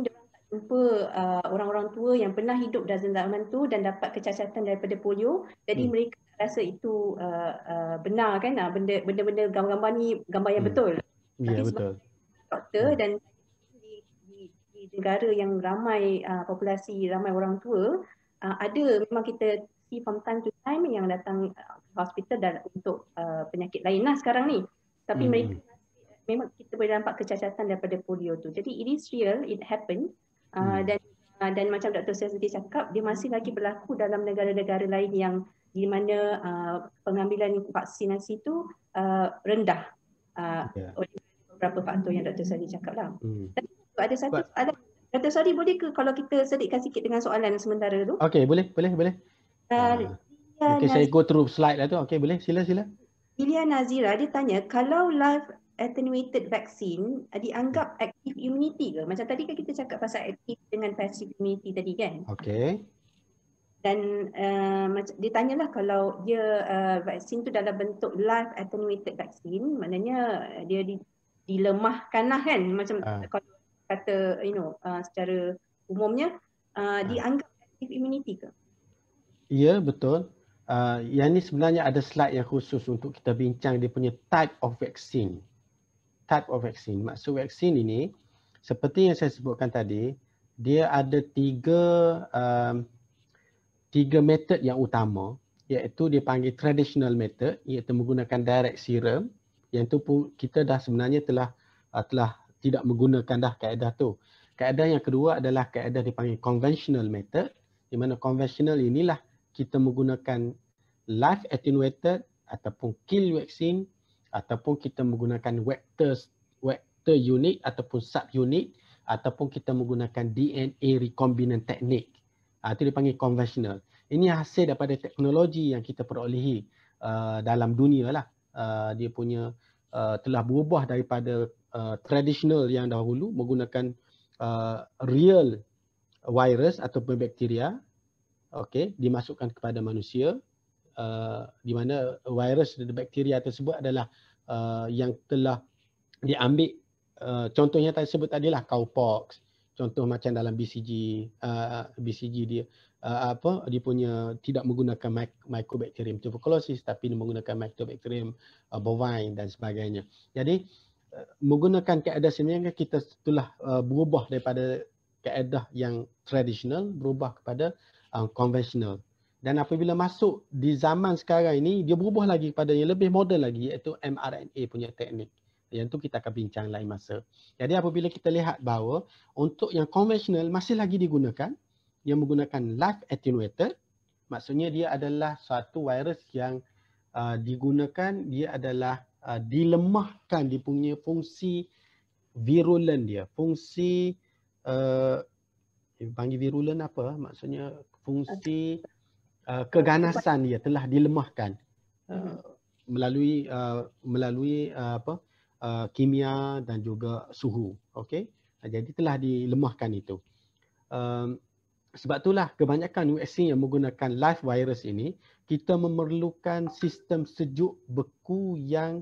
jumpa uh, orang-orang uh, tua yang pernah hidup dalam zaman tu dan dapat kecacatan daripada polio. Jadi hmm. mereka rasa itu uh, uh, benar kan uh, benda, benda gambar-gambar ni gambar yang hmm. betul. Ya yeah, betul. Doktor hmm. dan di, di, di negara yang ramai uh, populasi, ramai orang tua uh, ada memang kita see from time to time yang datang uh, hospital dan untuk uh, penyakit lain lah sekarang ni. Tapi hmm. mereka memang kita boleh nampak kecacatan daripada polio tu. Jadi it is real, it happens uh, hmm. dan uh, dan macam Dr. Sesti cakap dia masih lagi berlaku dalam negara-negara lain yang di mana uh, pengambilan vaksinasi itu uh, rendah uh, yeah. oleh beberapa faktor yang Dr. Sadi cakap lah. Hmm. Tapi ada satu But, soalan. Dr. Sadi boleh ke kalau kita sedikit sikit dengan soalan sementara dulu? Okey boleh boleh boleh. Uh, okay, saya go through slide lah tu. Okey boleh sila sila. Lilia Nazira dia tanya kalau live attenuated vaccine eh, dianggap hmm. active immunity ke? Macam tadi kan kita cakap pasal active dengan passive immunity tadi kan? Okay. Dan uh, dia tanyalah kalau dia uh, vaksin tu dalam bentuk live attenuated vaccine, maknanya dia di, dilemahkan lah kan? Macam uh. kalau kata you know uh, secara umumnya uh, uh. dianggap active immunity ke? Ya betul. Uh, yang ni sebenarnya ada slide yang khusus untuk kita bincang dia punya type of vaccine type of vaccine. Maksud vaksin ini seperti yang saya sebutkan tadi, dia ada tiga um, tiga method yang utama iaitu dia panggil traditional method iaitu menggunakan direct serum yang tu pun kita dah sebenarnya telah uh, telah tidak menggunakan dah kaedah tu. Kaedah yang kedua adalah kaedah dipanggil conventional method di mana conventional inilah kita menggunakan live attenuated ataupun kill vaksin ataupun kita menggunakan vector vector unit ataupun subunit ataupun kita menggunakan DNA recombinant technique. Ah itu dipanggil conventional. Ini hasil daripada teknologi yang kita perolehi uh, dalam dunia lah. Uh, dia punya uh, telah berubah daripada uh, traditional yang dahulu menggunakan uh, real virus ataupun bakteria okey dimasukkan kepada manusia uh, di mana virus dan bakteria tersebut adalah uh, yang telah diambil uh, contohnya tadi sebut tadilah cowpox contoh macam dalam BCG uh, BCG dia uh, apa dia punya tidak menggunakan mic- mycobacterium tuberculosis tapi dia menggunakan mikrobakterium uh, bovine dan sebagainya jadi uh, menggunakan keadaan sebenarnya kan kita telah uh, berubah daripada keadaan yang tradisional berubah kepada konvensional uh, dan apabila masuk di zaman sekarang ini, dia berubah lagi kepada yang lebih moden lagi iaitu mRNA punya teknik. Yang tu kita akan bincang lain masa. Jadi apabila kita lihat bahawa untuk yang konvensional masih lagi digunakan, yang menggunakan live attenuator, maksudnya dia adalah satu virus yang uh, digunakan, dia adalah uh, dilemahkan dia punya fungsi virulen dia. Fungsi, uh, panggil virulen apa? Maksudnya fungsi... Okay Ah, keganasan dia telah dilemahkan uh, melalui uh, melalui uh, apa uh, kimia dan juga suhu okey jadi telah dilemahkan itu uh, sebab itulah kebanyakan vaksin yang menggunakan live virus ini kita memerlukan sistem sejuk beku yang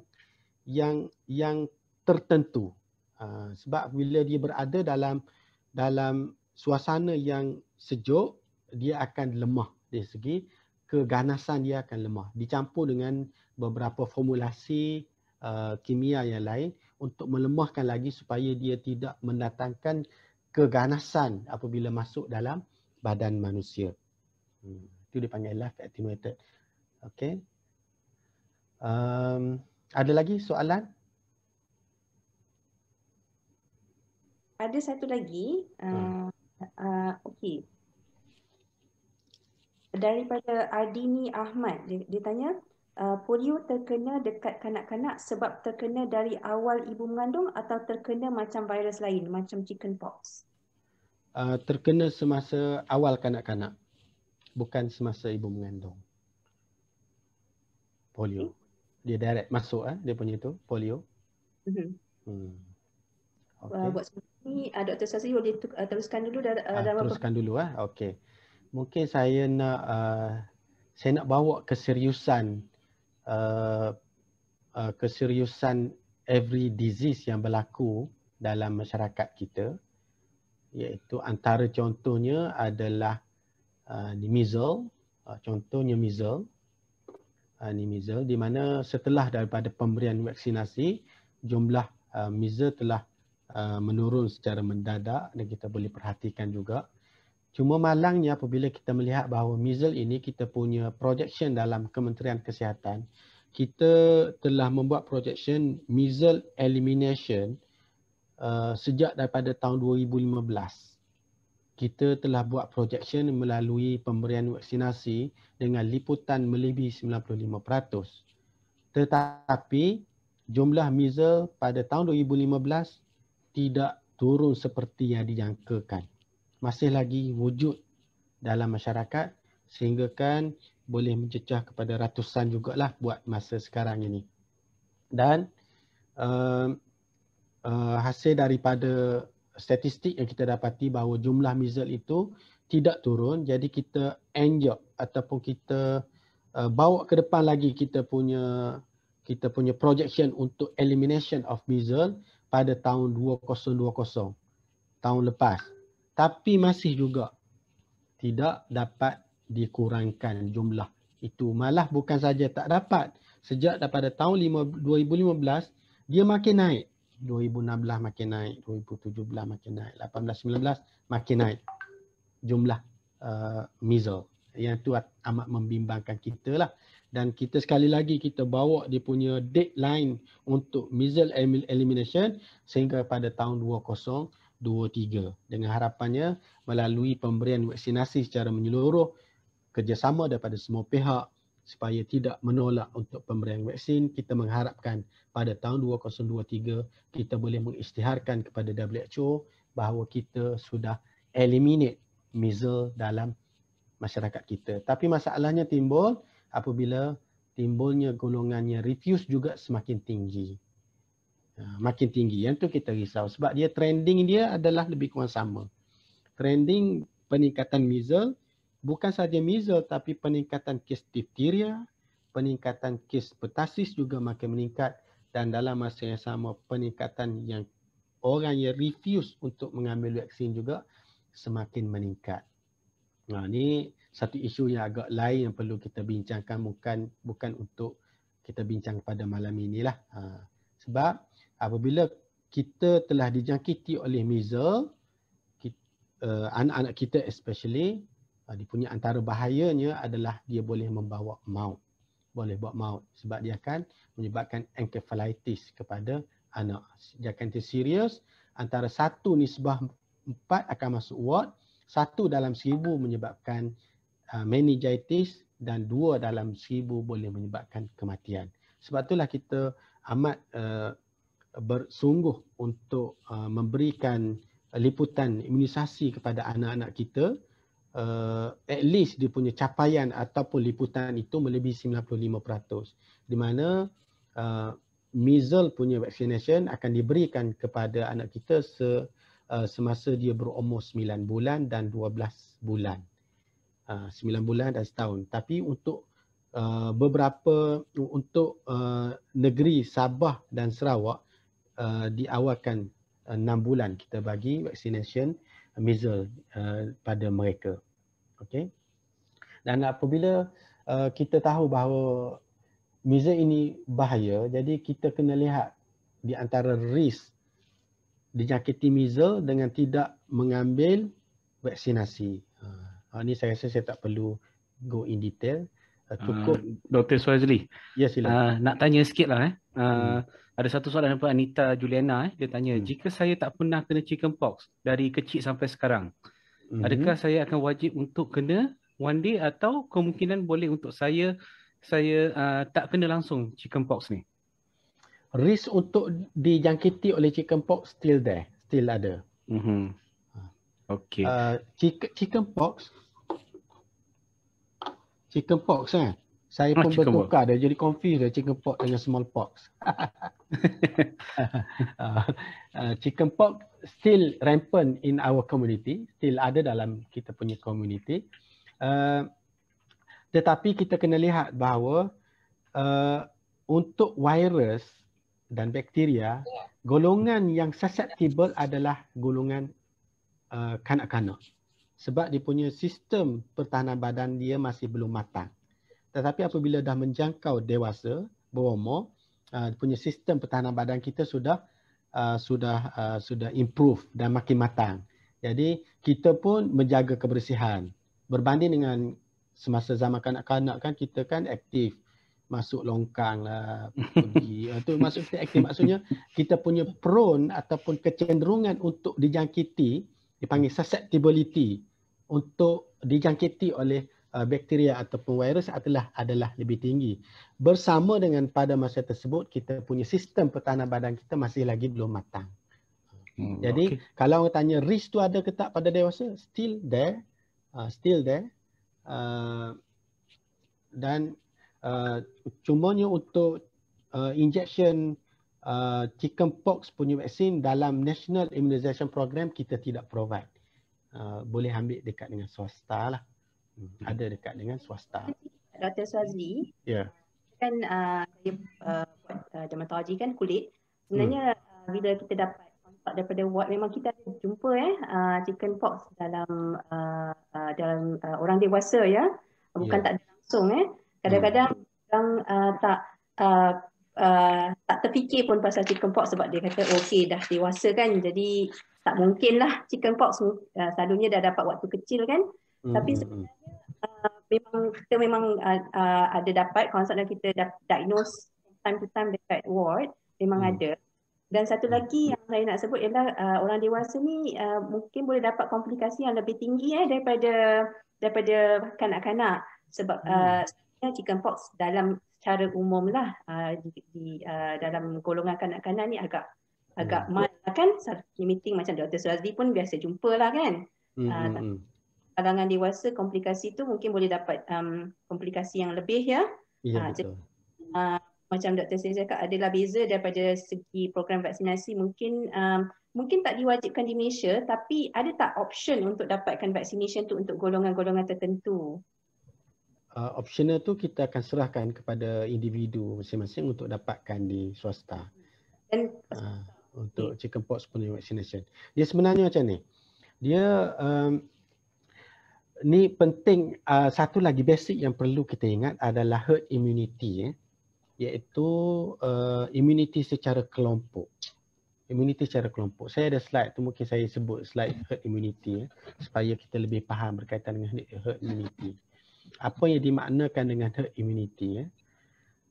yang yang tertentu uh, sebab bila dia berada dalam dalam suasana yang sejuk dia akan lemah dari segi keganasan dia akan lemah dicampur dengan beberapa formulasi uh, kimia yang lain untuk melemahkan lagi supaya dia tidak mendatangkan keganasan apabila masuk dalam badan manusia hmm. itu dipanggil life attenuated okay. um, ada lagi soalan? ada satu lagi uh, hmm. uh, uh okay daripada Adini Ahmad dia, dia tanya uh, polio terkena dekat kanak-kanak sebab terkena dari awal ibu mengandung atau terkena macam virus lain macam chickenpox Uh, terkena semasa awal kanak-kanak bukan semasa ibu mengandung polio hmm? dia direct masuk eh dia punya tu polio mm-hmm. hmm ah, okey uh, buat sini uh, doktor Sazri boleh teruskan dulu dah uh, uh, teruskan dulu eh Okay mungkin saya nak uh, saya nak bawa keseriusan uh, uh, keseriusan every disease yang berlaku dalam masyarakat kita iaitu antara contohnya adalah uh, ni uh, measles uh, contohnya mizol uh, ni measles di mana setelah daripada pemberian vaksinasi jumlah uh, measles telah uh, menurun secara mendadak dan kita boleh perhatikan juga Cuma malangnya apabila kita melihat bahawa measles ini kita punya projection dalam Kementerian Kesihatan, kita telah membuat projection measles elimination uh, sejak daripada tahun 2015. Kita telah buat projection melalui pemberian vaksinasi dengan liputan melebihi 95%. Tetapi jumlah measles pada tahun 2015 tidak turun seperti yang dijangkakan masih lagi wujud dalam masyarakat sehingga kan boleh mencecah kepada ratusan jugalah buat masa sekarang ini. Dan uh, uh, hasil daripada statistik yang kita dapati bahawa jumlah measles itu tidak turun jadi kita enjoy ataupun kita uh, bawa ke depan lagi kita punya kita punya projection untuk elimination of measles pada tahun 2020 tahun lepas tapi masih juga tidak dapat dikurangkan jumlah itu malah bukan saja tak dapat sejak daripada tahun 2015 dia makin naik 2016 makin naik 2017 makin naik 18 19 makin naik jumlah uh, measles yang tu amat membimbangkan kita lah dan kita sekali lagi kita bawa dia punya deadline untuk measles elimination sehingga pada tahun 2023 dengan harapannya melalui pemberian vaksinasi secara menyeluruh kerjasama daripada semua pihak supaya tidak menolak untuk pemberian vaksin kita mengharapkan pada tahun 2023 kita boleh mengisytiharkan kepada WHO bahawa kita sudah eliminate measles dalam masyarakat kita tapi masalahnya timbul apabila timbulnya golongannya refuse juga semakin tinggi Ha, makin tinggi. Yang tu kita risau sebab dia trending dia adalah lebih kurang sama. Trending peningkatan measles bukan saja measles tapi peningkatan kes diphtheria, peningkatan kes pertussis juga makin meningkat dan dalam masa yang sama peningkatan yang orang yang refuse untuk mengambil vaksin juga semakin meningkat. Nah, ha, ini satu isu yang agak lain yang perlu kita bincangkan bukan bukan untuk kita bincang pada malam inilah. Ha, sebab apabila kita telah dijangkiti oleh measles eh, anak-anak kita, uh, kita especially uh, eh, dipunya antara bahayanya adalah dia boleh membawa maut boleh buat maut sebab dia akan menyebabkan encephalitis kepada anak dia akan serius antara satu nisbah empat akan masuk ward satu dalam seribu menyebabkan uh, meningitis dan dua dalam seribu boleh menyebabkan kematian. Sebab itulah kita amat uh, bersungguh untuk uh, memberikan liputan imunisasi kepada anak-anak kita uh, at least dia punya capaian ataupun liputan itu melebihi 95% di mana uh, measles punya vaccination akan diberikan kepada anak kita se, uh, semasa dia berumur 9 bulan dan 12 bulan uh, 9 bulan dan setahun tapi untuk uh, beberapa untuk uh, negeri Sabah dan Sarawak Uh, diawalkan 6 uh, bulan kita bagi vaccination uh, measles uh, pada mereka. okay. Dan apabila uh, kita tahu bahawa measles ini bahaya, jadi kita kena lihat di antara risk dijangkiti measles dengan tidak mengambil vaksinasi. Ha uh, ni saya rasa saya tak perlu go in detail. cukup uh, Dr. Swazli. Ya sila. Uh, nak tanya sikitlah eh. Uh, hmm. Ada satu soalan daripada Anita Juliana eh. Dia tanya, hmm. jika saya tak pernah kena chicken pox dari kecil sampai sekarang, hmm. adakah saya akan wajib untuk kena one day atau kemungkinan boleh untuk saya saya uh, tak kena langsung chicken pox ni? Risk untuk dijangkiti oleh chicken pox still there. Still ada. Hmm. Okay. Uh, chicken, chicken pox Chicken pox eh. Saya pun ah, bertukar dia jadi confused dah chicken pox dengan small pox. [LAUGHS] Ah, ah, chicken pox still rampant in our community, still ada dalam kita punya community. Uh, tetapi kita kena lihat bahawa uh, untuk virus dan bakteria, golongan yang susceptible adalah golongan uh, kanak-kanak. Sebab dia punya sistem pertahanan badan dia masih belum matang. Tetapi apabila dah menjangkau dewasa, berumur, uh, punya sistem pertahanan badan kita sudah uh, sudah uh, sudah improve dan makin matang. Jadi kita pun menjaga kebersihan. Berbanding dengan semasa zaman kanak-kanak kan kita kan aktif masuk longkang lah pergi [LAUGHS] ah, tu masuk kita aktif maksudnya kita punya prone ataupun kecenderungan untuk dijangkiti dipanggil susceptibility untuk dijangkiti oleh Uh, bakteria ataupun virus adalah adalah lebih tinggi. Bersama dengan pada masa tersebut kita punya sistem pertahanan badan kita masih lagi belum matang. Hmm, Jadi okay. kalau orang tanya risk tu ada ke tak pada dewasa? Still there. Uh, still there. Uh, dan uh, ni untuk uh, injection uh, chickenpox punya vaksin dalam National Immunization Program kita tidak provide. Uh, boleh ambil dekat dengan swasta lah hmm ada dekat dengan swasta. Dr. Swazli, yeah. kan saya uh, uh, buat uh, dermatologi kan kulit. Sebenarnya mm. uh, bila kita dapat kontak daripada ward, memang kita ada jumpa eh, uh, chicken pox dalam uh, uh, dalam uh, orang dewasa ya. Yeah? Bukan yeah. tak langsung eh. Kadang-kadang mm. orang uh, tak uh, Uh, tak terfikir pun pasal chicken pox sebab dia kata okey dah dewasa kan jadi tak mungkin lah chicken pox uh, selalunya dah dapat waktu kecil kan hmm tapi hmm, hmm. sebenarnya Uh, memang kita memang uh, uh, ada dapat konsep dan kita dapat diagnose time to time dekat ward memang hmm. ada dan satu hmm. lagi yang saya nak sebut ialah uh, orang dewasa ni uh, mungkin boleh dapat komplikasi yang lebih tinggi eh daripada daripada kanak-kanak sebab hmm. Uh, chickenpox dalam cara umum lah uh, di, di uh, dalam golongan kanak-kanak ni agak agak hmm. mal kan meeting macam Dr. Suazli pun biasa jumpa lah kan hmm. uh, hmm, hmm kalangan dewasa komplikasi tu mungkin boleh dapat um, komplikasi yang lebih ya. Ya uh, betul. Jadi, uh, macam Dr. Sen cakap adalah beza daripada segi program vaksinasi mungkin um, mungkin tak diwajibkan di Malaysia tapi ada tak option untuk dapatkan vaksinasi tu untuk golongan-golongan tertentu? Uh, optional tu kita akan serahkan kepada individu masing-masing untuk dapatkan di swasta. Dan uh, untuk chickenpox punya vaksinasi. Dia sebenarnya macam ni. Dia um, ni penting uh, satu lagi basic yang perlu kita ingat adalah herd immunity eh, iaitu uh, immunity secara kelompok. Immunity secara kelompok. Saya ada slide tu mungkin saya sebut slide herd immunity eh, supaya kita lebih faham berkaitan dengan herd immunity. Apa yang dimaknakan dengan herd immunity Eh?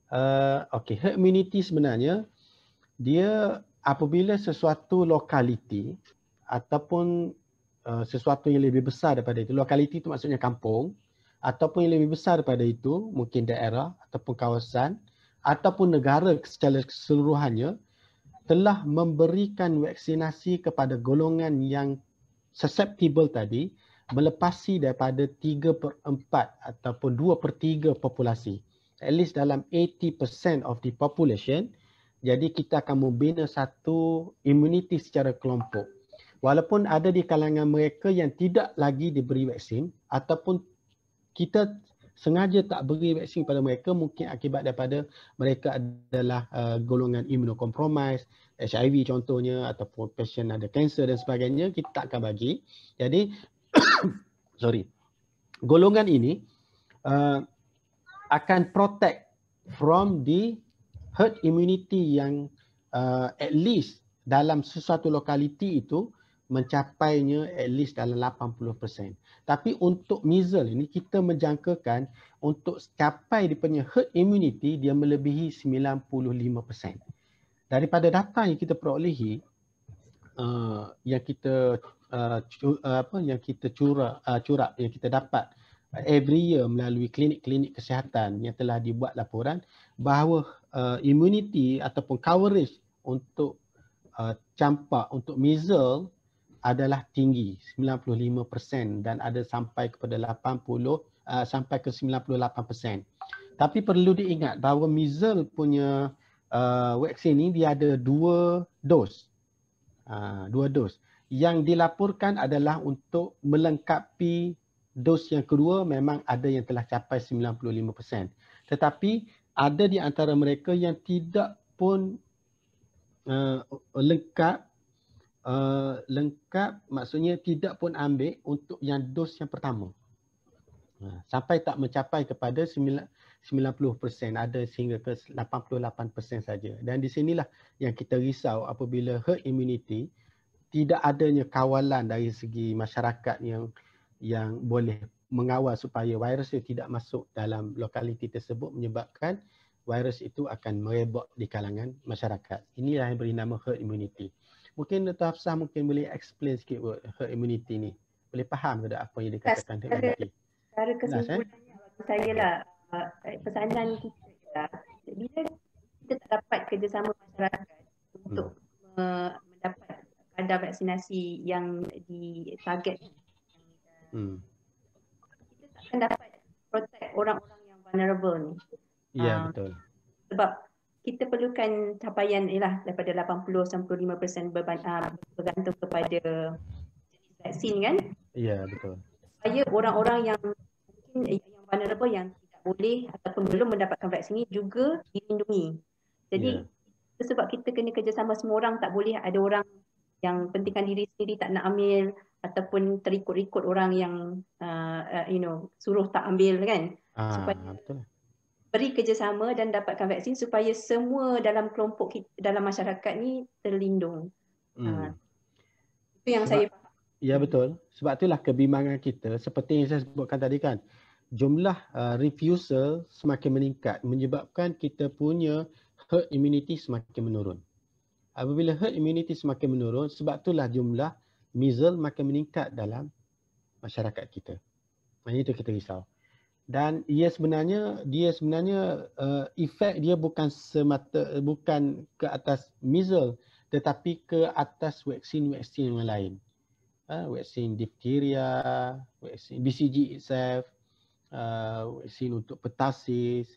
Uh, okay, herd immunity sebenarnya dia apabila sesuatu lokaliti ataupun Eh, sesuatu yang lebih besar daripada itu. Lokaliti itu maksudnya kampung ataupun yang lebih besar daripada itu mungkin daerah ataupun kawasan ataupun negara secara keseluruhannya telah memberikan vaksinasi kepada golongan yang susceptible tadi melepasi daripada 3 per 4 ataupun 2 per 3 populasi. At least dalam 80% of the population. Jadi kita akan membina satu imuniti secara kelompok walaupun ada di kalangan mereka yang tidak lagi diberi vaksin ataupun kita sengaja tak beri vaksin kepada mereka mungkin akibat daripada mereka adalah uh, golongan imunokompromis HIV contohnya ataupun pasien ada kanser dan sebagainya kita tak akan bagi jadi [COUGHS] sorry golongan ini uh, akan protect from the herd immunity yang uh, at least dalam sesuatu lokaliti itu mencapainya at least dalam 80%. Tapi untuk measles ini kita menjangkakan untuk capai dia punya herd immunity dia melebihi 95%. Daripada data yang kita perolehi uh, yang kita uh, cu- uh, apa yang kita curah uh, curah yang kita dapat uh, every year melalui klinik-klinik kesihatan yang telah dibuat laporan bahawa uh, immunity ataupun coverage untuk uh, campak untuk measles adalah tinggi 95% dan ada sampai kepada 80 uh, ah, sampai ke 98%. Tapi perlu diingat bahawa measles punya uh, vaksin ini dia ada dua dos. Uh, dua dos. Yang dilaporkan adalah untuk melengkapi dos yang kedua memang ada yang telah capai 95%. Tetapi ada di antara mereka yang tidak pun uh, lengkap Eh, lengkap maksudnya tidak pun ambil untuk yang dos yang pertama. Ha, sampai tak mencapai kepada 90% ada sehingga ke 88% saja. Dan di sinilah yang kita risau apabila herd immunity tidak adanya kawalan dari segi masyarakat yang yang boleh mengawal supaya virus itu tidak masuk dalam lokaliti tersebut menyebabkan virus itu akan merebak di kalangan masyarakat. Inilah yang beri nama herd immunity. Mungkin Dr. Hafsah mungkin boleh explain sikit word, herd immunity ni. Boleh faham ke tak apa yang dikatakan tadi? Cara kesimpulannya saya lah eh, eh, pesanan kita ialah bila kita tak dapat kerjasama masyarakat untuk hmm. uh, mendapat kadar vaksinasi yang ditarget hmm. kita tak akan dapat protect orang-orang yang vulnerable ni. Ya yeah, uh, betul. Sebab kita perlukan capaian ialah daripada 80 sampai 95% ah, bergantung kepada vaksin kan? Ya, betul. Supaya orang-orang yang mungkin eh, yang vulnerable yang tidak boleh ataupun belum mendapatkan vaksin ini juga dilindungi. Jadi ya. sebab kita kena kerjasama semua orang tak boleh ada orang yang pentingkan diri sendiri tak nak ambil ataupun terikut-ikut orang yang uh, uh, you know suruh tak ambil kan? Ah, supaya betul beri kerjasama dan dapatkan vaksin supaya semua dalam kelompok kita, dalam masyarakat ni terlindung. Hmm. Ah. itu yang sebab, saya Ya betul. Sebab itulah kebimbangan kita seperti yang saya sebutkan tadi kan. Jumlah uh, refusal semakin meningkat menyebabkan kita punya herd immunity semakin menurun. Apabila herd immunity semakin menurun, sebab itulah jumlah measles makin meningkat dalam masyarakat kita. Maknanya itu kita risau dan ia sebenarnya dia sebenarnya uh, eh, efek dia bukan semata bukan ke atas measles tetapi ke atas vaksin-vaksin yang lain. Uh, vaksin diphtheria, vaksin BCG itself, uh, vaksin untuk pertussis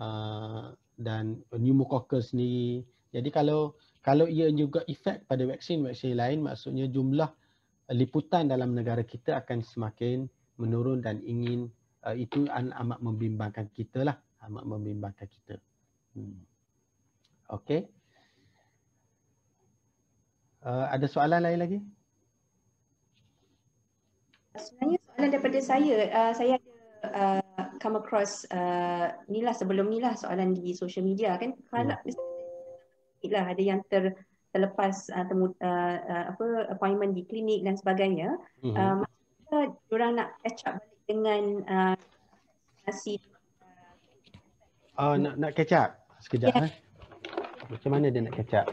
uh, dan pneumococcus ni Jadi kalau kalau ia juga efek pada vaksin-vaksin yang lain maksudnya jumlah liputan dalam negara kita akan semakin menurun dan ingin uh, itu amat membimbangkan kita lah. Amat membimbangkan kita. Hmm. Okay. Uh, ada soalan lain lagi? Sebenarnya soalan daripada saya, uh, saya ada uh, come across uh, ni lah sebelum ni lah soalan di social media kan. Kalau yeah. Ya. ada yang ter, terlepas uh, temu, uh, uh, apa appointment di klinik dan sebagainya, mm -hmm. uh, maksudnya orang nak catch up dengan uh, nasi. Oh, nak nak kecap sekejap yeah. eh. Macam mana dia nak kecap?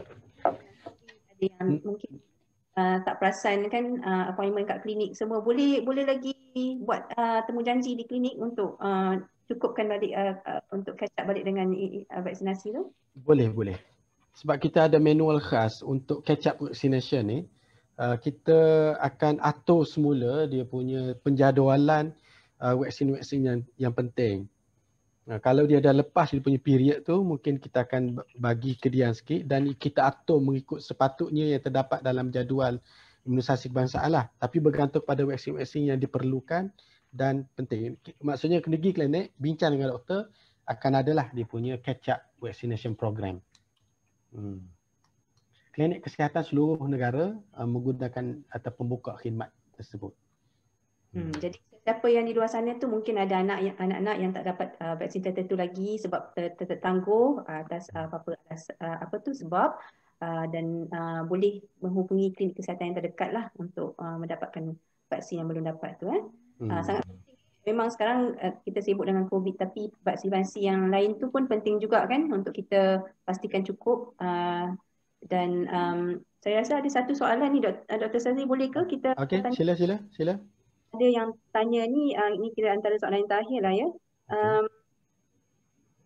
Ada yang hmm. mungkin uh, tak perasan kan uh, appointment kat klinik semua boleh boleh lagi buat uh, temu janji di klinik untuk uh, cukupkan balik uh, uh, untuk kecap balik dengan uh, vaksinasi tu? Boleh boleh. Sebab kita ada manual khas untuk kecap vaccination ni. Uh, kita akan atur semula dia punya penjadualan uh, vaksin-vaksin yang yang penting. Uh, kalau dia dah lepas dia punya period tu mungkin kita akan bagi kedian sikit dan kita atur mengikut sepatutnya yang terdapat dalam jadual imunisasi kebangsaan lah. Tapi bergantung pada vaksin-vaksin yang diperlukan dan penting. Maksudnya kena pergi klinik, bincang dengan doktor, akan adalah dia punya catch up vaccination program. Hmm. Klinik kesihatan seluruh negara uh, menggunakan atau membuka khidmat tersebut. Hmm. Hmm, jadi siapa yang di luar sana tu mungkin ada anak yang anak-anak yang tak dapat uh, vaksin tertentu lagi sebab tertangguh uh, atas uh, apa atas uh, apa tu sebab uh, dan uh, boleh menghubungi klinik kesihatan yang terdekat lah untuk uh, mendapatkan vaksin yang belum dapat tu eh. Uh, hmm. Uh, sangat memang sekarang uh, kita sibuk dengan covid tapi vaksin-vaksin yang lain tu pun penting juga kan untuk kita pastikan cukup uh, dan um, saya rasa ada satu soalan ni Dr. Uh, Sazi boleh ke kita Okey, sila sila sila ada yang tanya ni, uh, ini kira antara soalan yang terakhir lah ya. Um,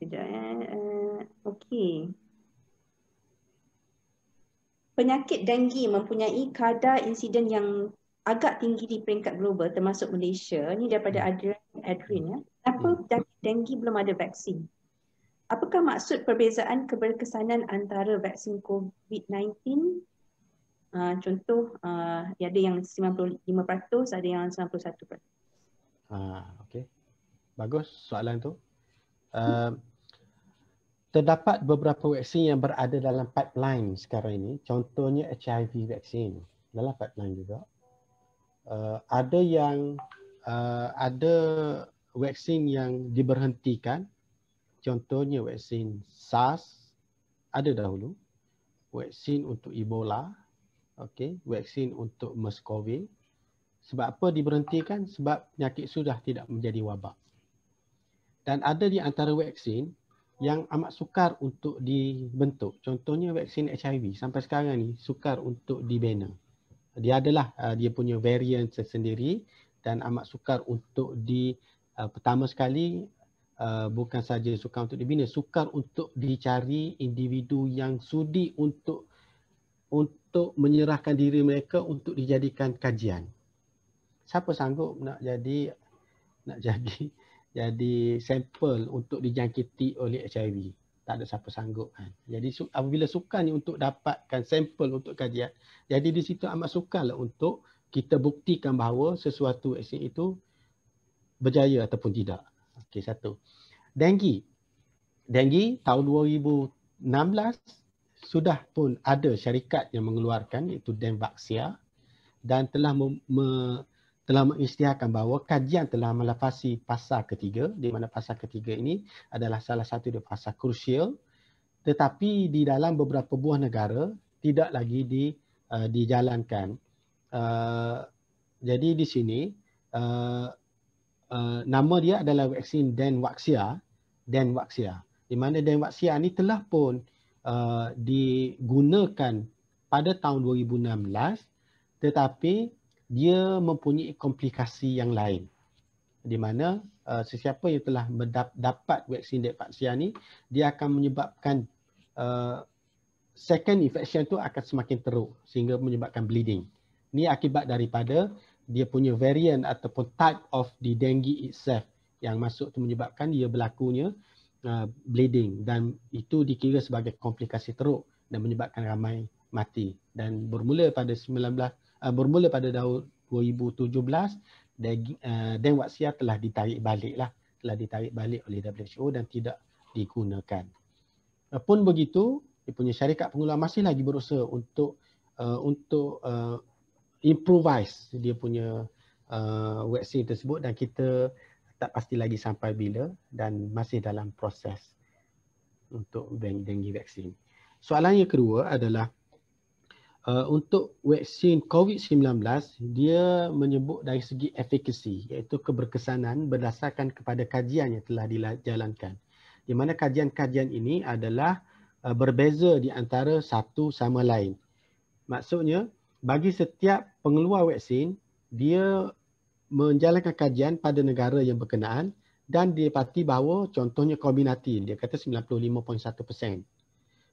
sekejap ya. Uh, Okey. Penyakit denggi mempunyai kadar insiden yang agak tinggi di peringkat global termasuk Malaysia. Ini daripada hmm. Adrian Adrian ya. Kenapa hmm. penyakit denggi belum ada vaksin? Apakah maksud perbezaan keberkesanan antara vaksin COVID-19 Ah, contoh, uh, ada yang 95%, ada yang 91%. Ah, okay. Bagus soalan tu. Uh, hmm. Terdapat beberapa vaksin yang berada dalam pipeline sekarang ini. Contohnya HIV vaksin. Dalam pipeline juga. Uh, ada yang uh, ada vaksin yang diberhentikan. Contohnya vaksin SARS ada dahulu. Vaksin untuk Ebola okey vaksin untuk MERS-CoV sebab apa diberhentikan sebab penyakit sudah tidak menjadi wabak dan ada di antara vaksin yang amat sukar untuk dibentuk contohnya vaksin HIV sampai sekarang ni sukar untuk dibina dia adalah uh, dia punya varian sendiri dan amat sukar untuk di uh, pertama sekali Uh, bukan saja sukar untuk dibina, sukar untuk dicari individu yang sudi untuk untuk menyerahkan diri mereka untuk dijadikan kajian. Siapa sanggup nak jadi nak jadi [LAUGHS] jadi sampel untuk dijangkiti oleh HIV? Tak ada siapa sanggup kan. Jadi apabila ni untuk dapatkan sampel untuk kajian, jadi di situ amat sukarlah untuk kita buktikan bahawa sesuatu vaksin itu berjaya ataupun tidak. Okey satu. Dengi. Dengi tahun 2016 sudah pun ada syarikat yang mengeluarkan iaitu Denvaxia dan telah me, me, telah mengisytiharkan bahawa kajian telah melafasi fasa ketiga di mana fasa ketiga ini adalah salah satu di fasa krusial tetapi di dalam beberapa buah negara tidak lagi di uh, dijalankan uh, jadi di sini uh, uh, nama dia adalah vaksin Denvaxia Denvaxia di mana Denvaxia ini telah pun Uh, digunakan pada tahun 2016 tetapi dia mempunyai komplikasi yang lain di mana uh, sesiapa yang telah mendapat vaksin Dapaxia ni dia akan menyebabkan uh, second infection tu akan semakin teruk sehingga menyebabkan bleeding. Ini akibat daripada dia punya variant ataupun type of di dengue itself yang masuk tu menyebabkan dia berlakunya Uh, bleeding dan itu dikira sebagai komplikasi teruk dan menyebabkan ramai mati dan bermula pada 19 uh, bermula pada tahun 2017 dan dan waksia telah ditarik balik lah telah ditarik balik oleh WHO dan tidak digunakan. Uh, pun begitu, dia punya syarikat pengeluar masih lagi berusaha untuk uh, untuk uh, improvise dia punya uh, vaksin tersebut dan kita tak pasti lagi sampai bila dan masih dalam proses untuk dengue vaksin. Soalan yang kedua adalah uh, untuk vaksin COVID-19 dia menyebut dari segi efikasi iaitu keberkesanan berdasarkan kepada kajian yang telah dijalankan. Di mana kajian-kajian ini adalah uh, berbeza di antara satu sama lain. Maksudnya bagi setiap pengeluar vaksin dia menjalankan kajian pada negara yang berkenaan dan didapati bahawa contohnya Combinatin dia kata 95.1%.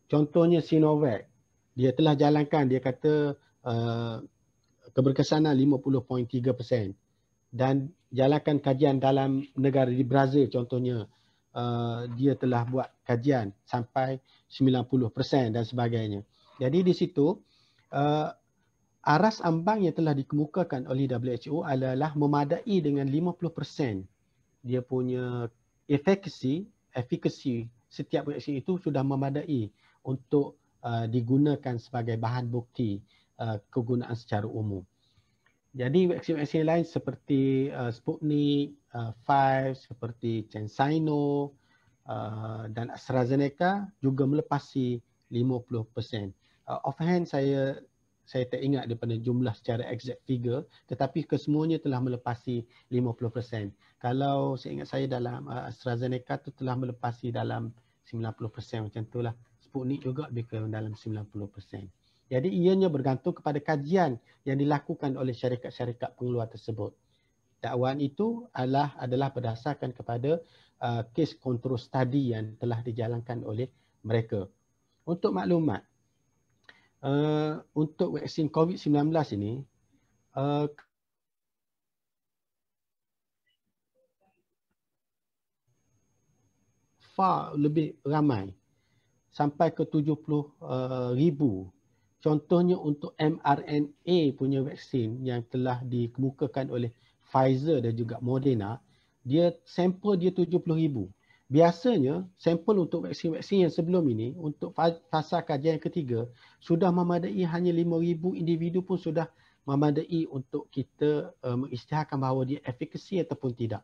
Contohnya Sinovac dia telah jalankan dia kata uh, keberkesanan 50.3% dan jalankan kajian dalam negara di Brazil contohnya uh, dia telah buat kajian sampai 90% dan sebagainya. Jadi di situ uh, aras ambang yang telah dikemukakan oleh WHO adalah memadai dengan 50% dia punya efficacy, efficacy setiap vaksin itu sudah memadai untuk uh, digunakan sebagai bahan bukti uh, kegunaan secara umum. Jadi vaksin-vaksin lain seperti uh, Sputnik, uh, seperti CanSino uh, dan AstraZeneca juga melepasi 50%. Uh, offhand saya saya tak ingat daripada jumlah secara exact figure tetapi kesemuanya telah melepasi 50%. Kalau saya ingat saya dalam uh, AstraZeneca tu telah melepasi dalam 90% macam itulah. Sputnik juga lebih dalam 90%. Jadi ianya bergantung kepada kajian yang dilakukan oleh syarikat-syarikat pengeluar tersebut. Dakwaan itu adalah adalah berdasarkan kepada uh, case control study yang telah dijalankan oleh mereka. Untuk maklumat, uh, untuk vaksin COVID-19 ini uh, far lebih ramai sampai ke 70 uh, eh, ribu. Contohnya untuk mRNA punya vaksin yang telah dikemukakan oleh Pfizer dan juga Moderna, dia sampel dia 70 ribu biasanya sampel untuk vaksin-vaksin yang sebelum ini untuk fasa kajian yang ketiga sudah memadai hanya 5,000 individu pun sudah memadai untuk kita uh, mengisytiharkan bahawa dia efikasi ataupun tidak.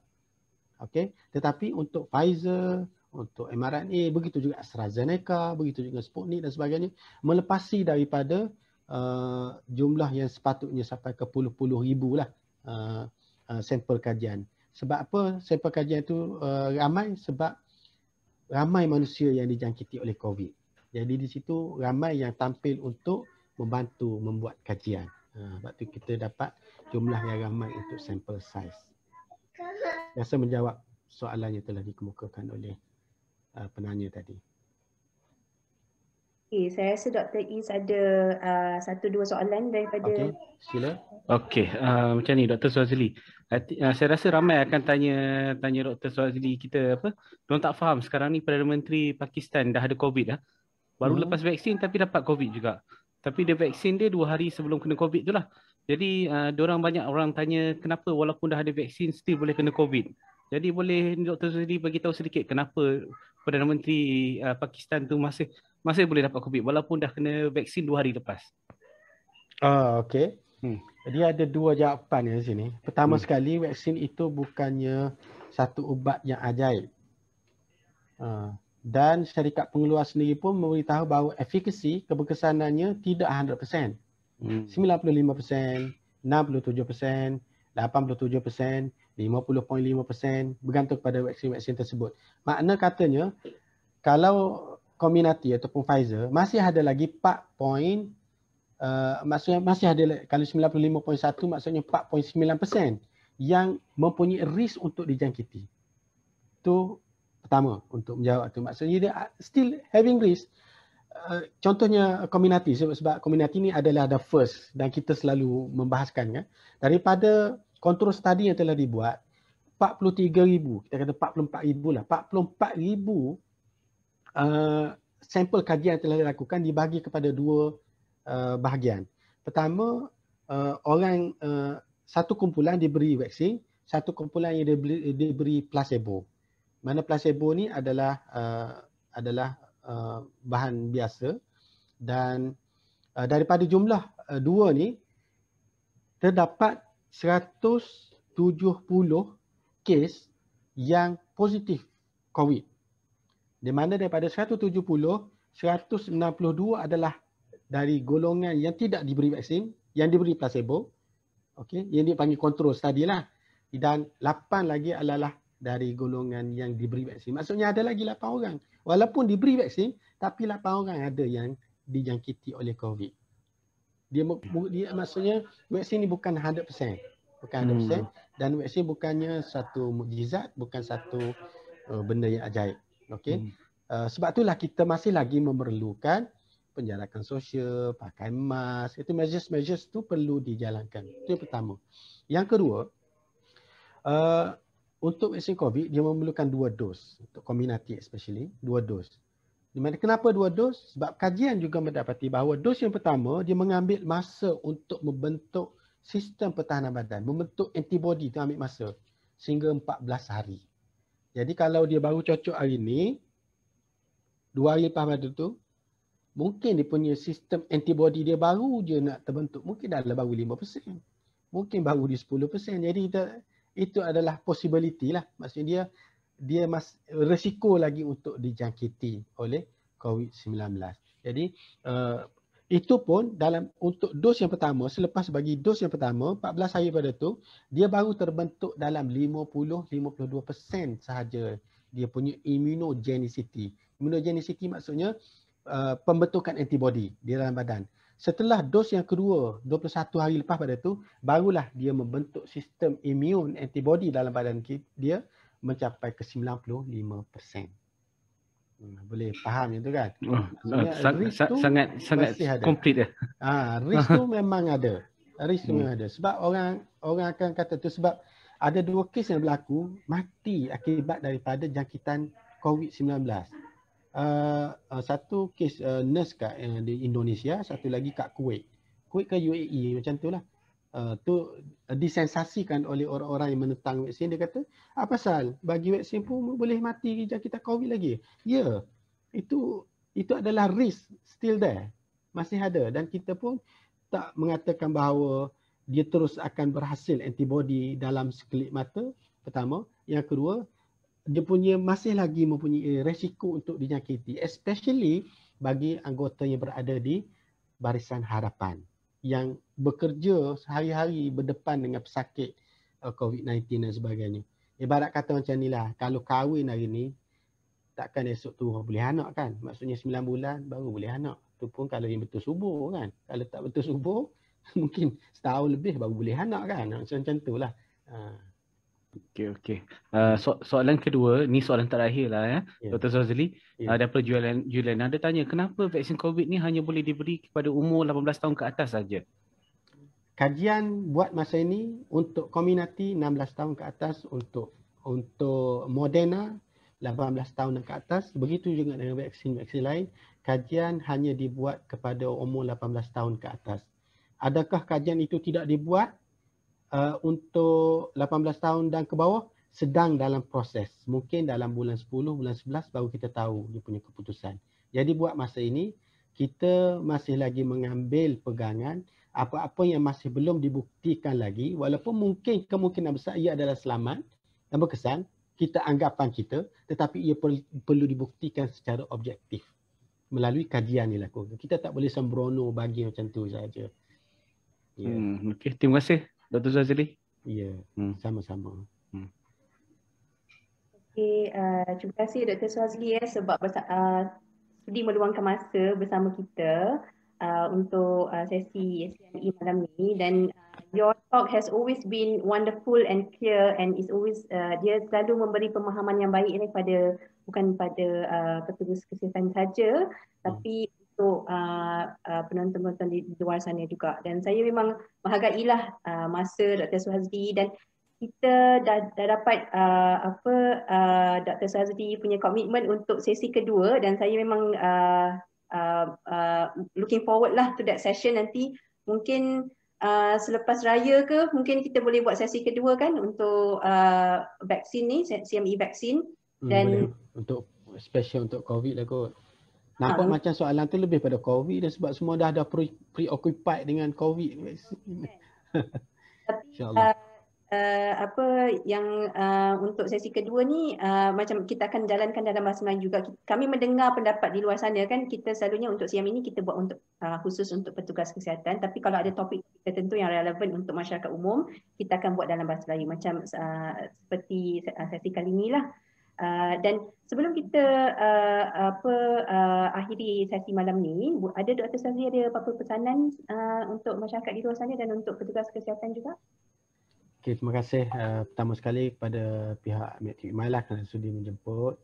Okay? Tetapi untuk Pfizer, untuk mRNA, begitu juga AstraZeneca, begitu juga Sputnik dan sebagainya, melepasi daripada uh, jumlah yang sepatutnya sampai ke puluh-puluh ribu lah uh, uh, sampel kajian. Sebab apa sampel kajian itu uh, eh, ramai? Sebab ramai manusia yang dijangkiti oleh COVID. Jadi di situ ramai yang tampil untuk membantu membuat kajian. Uh, sebab itu kita dapat jumlah yang ramai untuk sampel size. Rasa menjawab soalan yang telah dikemukakan oleh uh, penanya tadi. Okay, saya rasa Dr. Is ada uh, satu dua soalan daripada Okay, sila. Okay, uh, macam ni Dr. Suazli. Uh, saya rasa ramai akan tanya tanya Dr. Suazli kita apa? Tuan tak faham sekarang ni Perdana Menteri Pakistan dah ada COVID lah. Baru hmm. lepas vaksin tapi dapat COVID juga. Tapi dia vaksin dia dua hari sebelum kena COVID tu lah. Jadi uh, orang banyak orang tanya kenapa walaupun dah ada vaksin still boleh kena COVID. Jadi boleh Dr. Suzili bagi tahu sedikit kenapa Perdana Menteri uh, Pakistan tu masih masih boleh dapat COVID walaupun dah kena vaksin dua hari lepas. Ah, uh, okey. Hmm. Dia ada dua jawapan di sini. Pertama hmm. sekali, vaksin itu bukannya satu ubat yang ajaib. Uh, dan syarikat pengeluar sendiri pun memberitahu bahawa efikasi keberkesanannya tidak 100%. Hmm. 95%, 67%, 87%, 50.5% bergantung kepada vaksin-vaksin tersebut. Makna katanya kalau Comirnaty ataupun Pfizer masih ada lagi 4 point uh, maksudnya masih ada kalau 95.1 maksudnya 4.9% yang mempunyai risk untuk dijangkiti. Tu pertama untuk menjawab tu maksudnya dia uh, still having risk. Uh, contohnya Comirnaty sebab, sebab Comirnaty ni adalah the first dan kita selalu membahaskannya kan. daripada kontrol study yang telah dibuat 43,000 kita kata 44,000 lah 44,000 uh, sampel kajian yang telah dilakukan dibagi kepada dua uh, bahagian. Pertama, uh, orang uh, satu kumpulan diberi vaksin, satu kumpulan yang diberi, diberi placebo. Mana placebo ni adalah uh, adalah uh, bahan biasa dan uh, daripada jumlah uh, dua ni terdapat 170 kes yang positif COVID. Di mana daripada 170, 162 adalah dari golongan yang tidak diberi vaksin, yang diberi placebo. okay, yang dipanggil kontrol study lah. Dan 8 lagi adalah dari golongan yang diberi vaksin. Maksudnya ada lagi 8 orang. Walaupun diberi vaksin, tapi 8 orang ada yang dijangkiti oleh COVID. Dia, dia maksudnya vaksin ni bukan 100%. Bukan 100%. Hmm. Dan vaksin bukannya satu mujizat, bukan satu uh, benda yang ajaib. Okay, Hmm. Uh, sebab itulah kita masih lagi memerlukan penjarakan sosial, pakai mask. Itu measures-measures tu perlu dijalankan. Itu yang pertama. Yang kedua, uh, untuk vaksin COVID, dia memerlukan dua dos. Untuk community especially, dua dos. Di mana, kenapa dua dos? Sebab kajian juga mendapati bahawa dos yang pertama, dia mengambil masa untuk membentuk sistem pertahanan badan. Membentuk antibody itu ambil masa sehingga 14 hari. Jadi kalau dia baru cocok hari ni, dua hari lepas pada tu, mungkin dia punya sistem antibody dia baru je nak terbentuk. Mungkin dalam baru 5%. Mungkin baru di 10%. Jadi kita, itu adalah possibility lah. Maksudnya dia dia mas, resiko lagi untuk dijangkiti oleh COVID-19. Jadi uh, itu pun dalam untuk dos yang pertama, selepas bagi dos yang pertama, 14 hari pada tu, dia baru terbentuk dalam 50-52% sahaja dia punya immunogenicity. Immunogenicity maksudnya uh, pembentukan antibody di dalam badan. Setelah dos yang kedua, 21 hari lepas pada tu, barulah dia membentuk sistem imun antibody dalam badan dia mencapai ke 95%. Hmm, boleh faham itu kan oh, oh sang, sangat sangat complete dah eh? ha, [LAUGHS] risk tu memang ada risk tu hmm. memang ada sebab orang orang akan kata tu sebab ada dua kes yang berlaku mati akibat daripada jangkitan COVID-19 Uh, uh, satu kes uh, nurse kat uh, di Indonesia, satu lagi kat Kuwait. Kuwait ke UAE macam tu lah. Ah, tu uh, disensasikan oleh orang-orang yang menentang vaksin dia kata apa ah, pasal bagi vaksin pun boleh mati kita kita covid lagi ya itu itu adalah risk still there masih ada dan kita pun tak mengatakan bahawa dia terus akan berhasil antibody dalam sekelip mata pertama yang kedua dia punya masih lagi mempunyai resiko untuk dinyakiti especially bagi anggota yang berada di barisan harapan yang bekerja sehari-hari berdepan dengan pesakit uh, COVID-19 dan sebagainya. Ibarat kata macam ni lah, kalau kahwin hari ni, takkan esok tu boleh anak kan? Maksudnya 9 bulan baru boleh anak. Tu pun kalau yang betul subuh kan? Kalau tak betul subuh, [LAUGHS] mungkin setahun lebih baru boleh anak kan? Macam-macam tu lah. Uh. Okay, okay. Uh, so, soalan kedua, ni soalan terakhir lah eh, ya. Yeah. Dr. Zazli, yeah. uh, daripada Julian, Julian ada tanya, kenapa vaksin COVID ni hanya boleh diberi kepada umur 18 tahun ke atas saja? Kajian buat masa ini untuk komuniti 16 tahun ke atas untuk untuk Moderna 18 tahun ke atas. Begitu juga dengan vaksin-vaksin lain. Kajian hanya dibuat kepada umur 18 tahun ke atas. Adakah kajian itu tidak dibuat? Uh, untuk 18 tahun dan ke bawah sedang dalam proses. Mungkin dalam bulan 10, bulan 11 baru kita tahu dia punya keputusan. Jadi buat masa ini kita masih lagi mengambil pegangan apa-apa yang masih belum dibuktikan lagi walaupun mungkin kemungkinan besar ia adalah selamat dan berkesan kita anggapan kita tetapi ia per- perlu dibuktikan secara objektif melalui kajian dilakukan. Kita tak boleh sembrono bagi macam tu saja. Yeah. Hmm, okay. Terima kasih Dr. Zazili. Ya, yeah, hmm. sama-sama. Hmm. Okay, uh, terima kasih Dr. Suazli eh, ya, sebab bersa- uh, sudi meluangkan masa bersama kita uh, untuk uh, sesi SNE malam ini. dan uh, your talk has always been wonderful and clear and is always uh, dia selalu memberi pemahaman yang baik ini eh, pada bukan pada uh, petugas kesihatan saja hmm. tapi untuk uh, penonton-penonton di, di luar sana juga. Dan saya memang menghargailah uh, masa Dr. Suhazdi dan kita dah, dah dapat uh, apa uh, Dr. Suhazdi punya komitmen untuk sesi kedua dan saya memang uh, uh, uh, looking forward lah to that session nanti. Mungkin uh, selepas raya ke mungkin kita boleh buat sesi kedua kan untuk uh, vaksin ni, CME vaksin. Hmm, dan hmm, untuk special untuk COVID lah kot. Nampak ha. macam soalan tu lebih pada COVID dan sebab semua dah ada preoccupied dengan COVID. Okay. [LAUGHS] Tapi uh, uh, apa yang uh, untuk sesi kedua ni uh, macam kita akan jalankan dalam bahasa Melayu juga. Kami mendengar pendapat di luar sana kan kita selalunya untuk siam ini kita buat untuk uh, khusus untuk petugas kesihatan tapi kalau ada topik tertentu yang relevan untuk masyarakat umum kita akan buat dalam bahasa Melayu macam uh, seperti sesi kali ni lah. Uh, dan sebelum kita uh, apa uh, akhiri sesi malam ni, ada Dr. Sazli ada apa-apa pesanan uh, untuk masyarakat di luar sana dan untuk petugas kesihatan juga? Okay, terima kasih uh, pertama sekali kepada pihak Medtik Malah kerana sudi menjemput.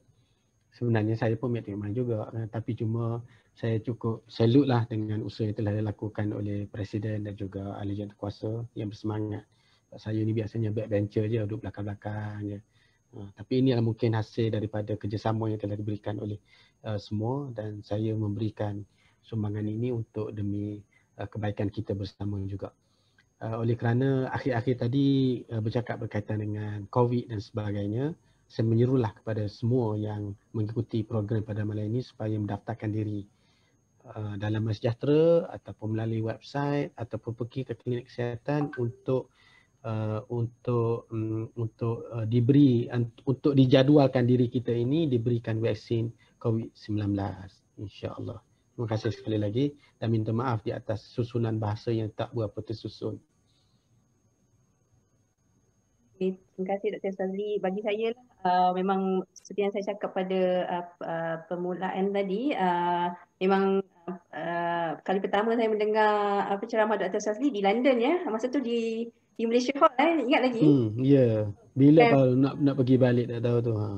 Sebenarnya saya pun Medtik Malah juga uh, tapi cuma saya cukup salute lah dengan usaha yang telah dilakukan oleh Presiden dan juga ahli jantung kuasa yang bersemangat. Saya ni biasanya backbencher je, duduk belakang-belakang je. Ya. Ah, tapi ini adalah mungkin hasil daripada kerjasama yang telah diberikan oleh uh, semua dan saya memberikan sumbangan ini untuk demi uh, kebaikan kita bersama juga. Uh, oleh kerana akhir-akhir tadi uh, bercakap berkaitan dengan COVID dan sebagainya, saya menyerulah kepada semua yang mengikuti program pada malam ini supaya mendaftarkan diri uh, dalam sejahtera ataupun melalui website ataupun pergi ke klinik kesihatan untuk uh, untuk um, untuk uh, diberi untuk dijadualkan diri kita ini diberikan vaksin COVID-19 insya-Allah. Terima kasih sekali lagi dan minta maaf di atas susunan bahasa yang tak berapa tersusun. Terima kasih Dr. Sazli Bagi saya uh, memang seperti yang saya cakap pada uh, uh, permulaan tadi, uh, memang uh, kali pertama saya mendengar apa uh, ceramah Dr. Sazli di London ya. Masa tu di di Malaysia Hall eh ingat lagi hmm ya yeah. bila kan? kau um, nak nak pergi balik tak tahu tu ha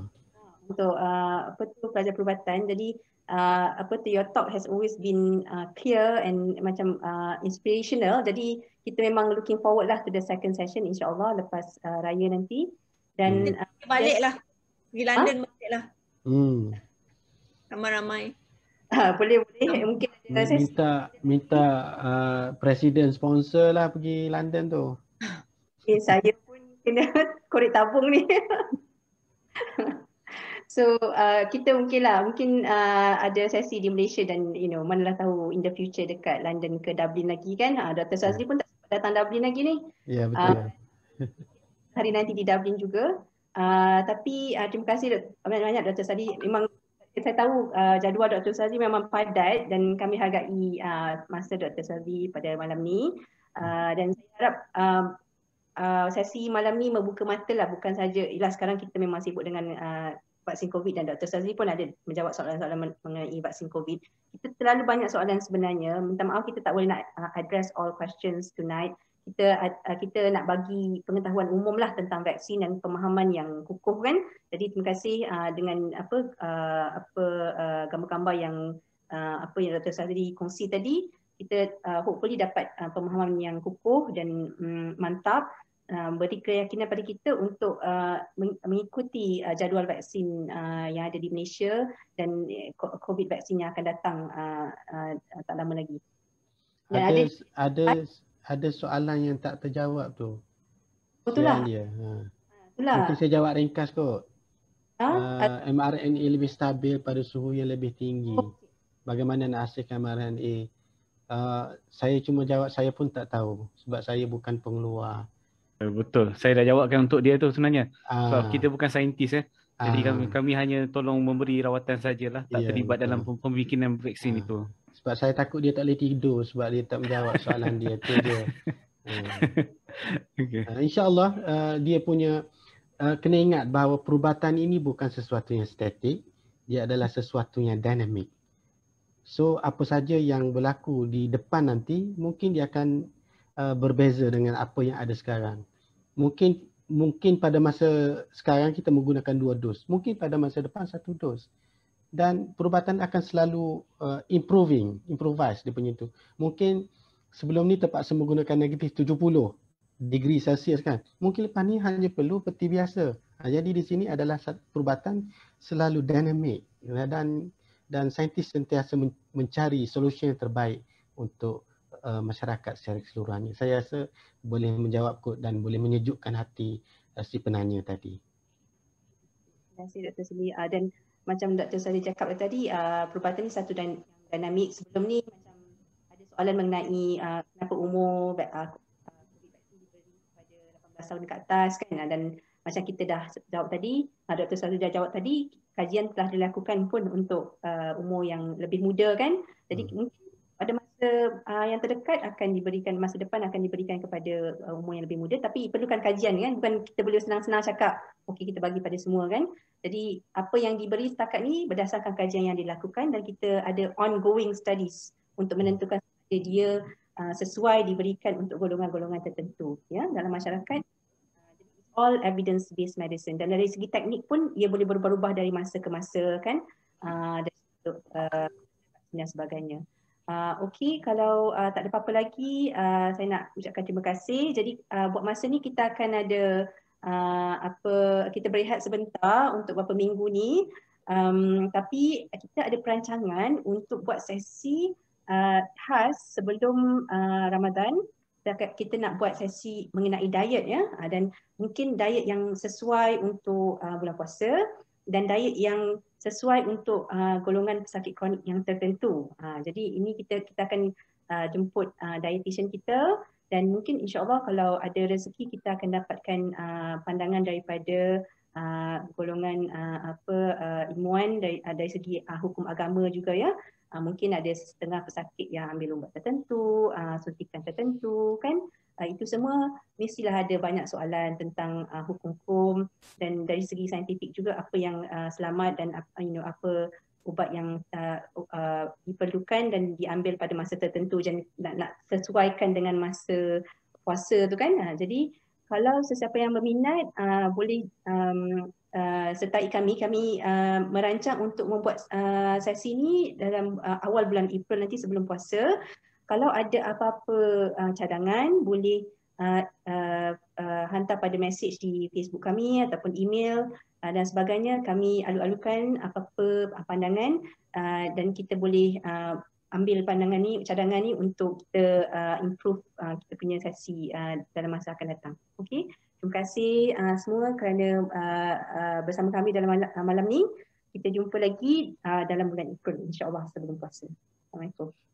untuk uh, ah, apa tu pelajar perubatan jadi uh, apa tu your talk has always been uh, clear and macam uh, inspirational jadi kita memang looking forward lah to the second session insyaallah lepas uh, raya nanti dan hmm. uh, lah, pergi ha? London lah. hmm ramai-ramai [LAUGHS] boleh boleh mungkin minta minta uh, presiden sponsor lah pergi London tu Okay, eh, saya pun kena [LAUGHS] korek tabung ni. [LAUGHS] so uh, kita mungkin lah, mungkin uh, ada sesi di Malaysia dan you know, manalah tahu in the future dekat London ke Dublin lagi kan. Ha, ah, Dr. Sazli yeah. Hmm. pun tak sempat datang Dublin lagi ni. Ya, yeah, betul. Uh, [LAUGHS] hari nanti di Dublin juga. Uh, tapi uh, terima kasih banyak-banyak Dr. Sazli. Memang saya tahu uh, jadual Dr. Sazli memang padat dan kami hargai uh, masa Dr. Sazli pada malam ni. Uh, dan saya harap uh, uh, sesi malam ni membuka mata lah bukan saja ialah sekarang kita memang sibuk dengan uh, vaksin COVID dan Dr. Sazli pun ada menjawab soalan-soalan mengenai vaksin COVID. Kita terlalu banyak soalan sebenarnya. Minta maaf kita tak boleh nak uh, address all questions tonight. Kita uh, kita nak bagi pengetahuan umum lah tentang vaksin dan pemahaman yang kukuh kan. Jadi terima kasih uh, dengan apa uh, apa uh, gambar-gambar yang uh, apa yang Dr. Sazli kongsi tadi kita uh, hopefully dapat uh, pemahaman yang kukuh dan um, mantap. Uh, beri keyakinan pada kita untuk uh, mengikuti uh, jadual vaksin yang ada di Malaysia dan eh, COVID vaksin yang akan datang tak lama lagi. Ya, dan ada, ada ada soalan yang tak terjawab tu. Betul lah. Dia. Ha. Lah. Mungkin saya jawab ringkas kot. Ha? Uh, mRNA lebih stabil pada suhu yang lebih tinggi. Oh. Bagaimana nak hasilkan mRNA? Uh, saya cuma jawab saya pun tak tahu sebab saya bukan pengeluar. Eh, betul. Saya dah jawabkan untuk dia tu sebenarnya. Ah. Sebab kita bukan saintis eh. Jadi ah. kami, kami hanya tolong memberi rawatan sajalah, tak yeah, terlibat betul. dalam pembikinan vaksin ah. itu. Sebab saya takut dia tak boleh tidur sebab dia tak menjawab soalan dia tu dia. [LAUGHS] Hmm. Okay. Ah, InsyaAllah uh, dia punya uh, kena ingat bahawa perubatan ini bukan sesuatu yang statik, dia adalah sesuatu yang dinamik. So apa saja yang berlaku di depan nanti mungkin dia akan uh, berbeza dengan apa yang ada sekarang mungkin mungkin pada masa sekarang kita menggunakan dua dos mungkin pada masa depan satu dos dan perubatan akan selalu uh, improving improvise dia punya tu mungkin sebelum ni terpaksa menggunakan negatif 70 degree celsius kan mungkin lepas ni hanya perlu peti biasa ha, jadi di sini adalah perubatan selalu dynamic dan dan saintis sentiasa mencari solution yang terbaik untuk uh, masyarakat secara keseluruhannya. Saya rasa boleh menjawab kot dan boleh menyejukkan hati uh, si penanya tadi. Terima kasih Dr. Sili. Uh, ah, dan macam Dr. Sali cakap lah tadi, uh, perubatan ni satu dan dinamik. Sebelum ni macam ada soalan mengenai uh, kenapa umur COVID-19 tahun ke atas kan dan macam kita dah jawab tadi, uh, Dr. Sali dah jawab tadi, kajian telah dilakukan pun untuk uh, umur yang lebih muda kan. Jadi hmm kita uh, yang terdekat akan diberikan masa depan akan diberikan kepada uh, umur yang lebih muda tapi perlukan kajian kan bukan kita boleh senang-senang cakap okey kita bagi pada semua kan jadi apa yang diberi setakat ni berdasarkan kajian yang dilakukan dan kita ada ongoing studies untuk menentukan dia uh, sesuai diberikan untuk golongan-golongan tertentu ya dalam masyarakat all evidence based medicine dan dari segi teknik pun ia boleh berubah-ubah dari masa ke masa kan uh, dan, uh, dan sebagainya Uh, ah, Okey, kalau uh, tak ada apa-apa lagi, uh, saya nak ucapkan terima kasih. Jadi uh, buat masa ni kita akan ada uh, apa kita berehat sebentar untuk beberapa minggu ni. Um, tapi kita ada perancangan untuk buat sesi uh, khas sebelum uh, Ramadan. Kita nak buat sesi mengenai diet ya, uh, dan mungkin diet yang sesuai untuk uh, bulan puasa dan diet yang sesuai untuk uh, golongan pesakit kronik yang tertentu. Uh, jadi ini kita kita akan uh, jemput uh, dietitian kita dan mungkin insyaAllah kalau ada rezeki kita akan dapatkan uh, pandangan daripada uh, golongan uh, apa uh, imuan dari, uh, dari segi uh, hukum agama juga ya. Uh, mungkin ada setengah pesakit yang ambil ubat tertentu, uh, suntikan tertentu kan uh, itu semua mestilah ada banyak soalan tentang uh, hukum-hukum dan dari segi saintifik juga apa yang uh, selamat dan uh, you know apa ubat yang uh, uh, diperlukan dan diambil pada masa tertentu dan nak, nak sesuaikan dengan masa puasa tu kan uh, jadi kalau sesiapa yang berminat uh, boleh um, Uh, sertai kami kami uh, merancang untuk membuat uh, sesi ini dalam uh, awal bulan April nanti sebelum puasa kalau ada apa-apa uh, cadangan boleh uh, uh, uh, hantar pada message di Facebook kami ataupun email uh, dan sebagainya kami alu-alukan apa-apa uh, pandangan uh, dan kita boleh uh, ambil pandangan ni cadangan ni untuk kita uh, improve uh, kita punya sesi uh, dalam masa akan datang okey terima kasih uh, semua kerana uh, uh, bersama kami dalam malam, uh, malam ni kita jumpa lagi uh, dalam bulan April insya-Allah sebelum puasa Assalamualaikum.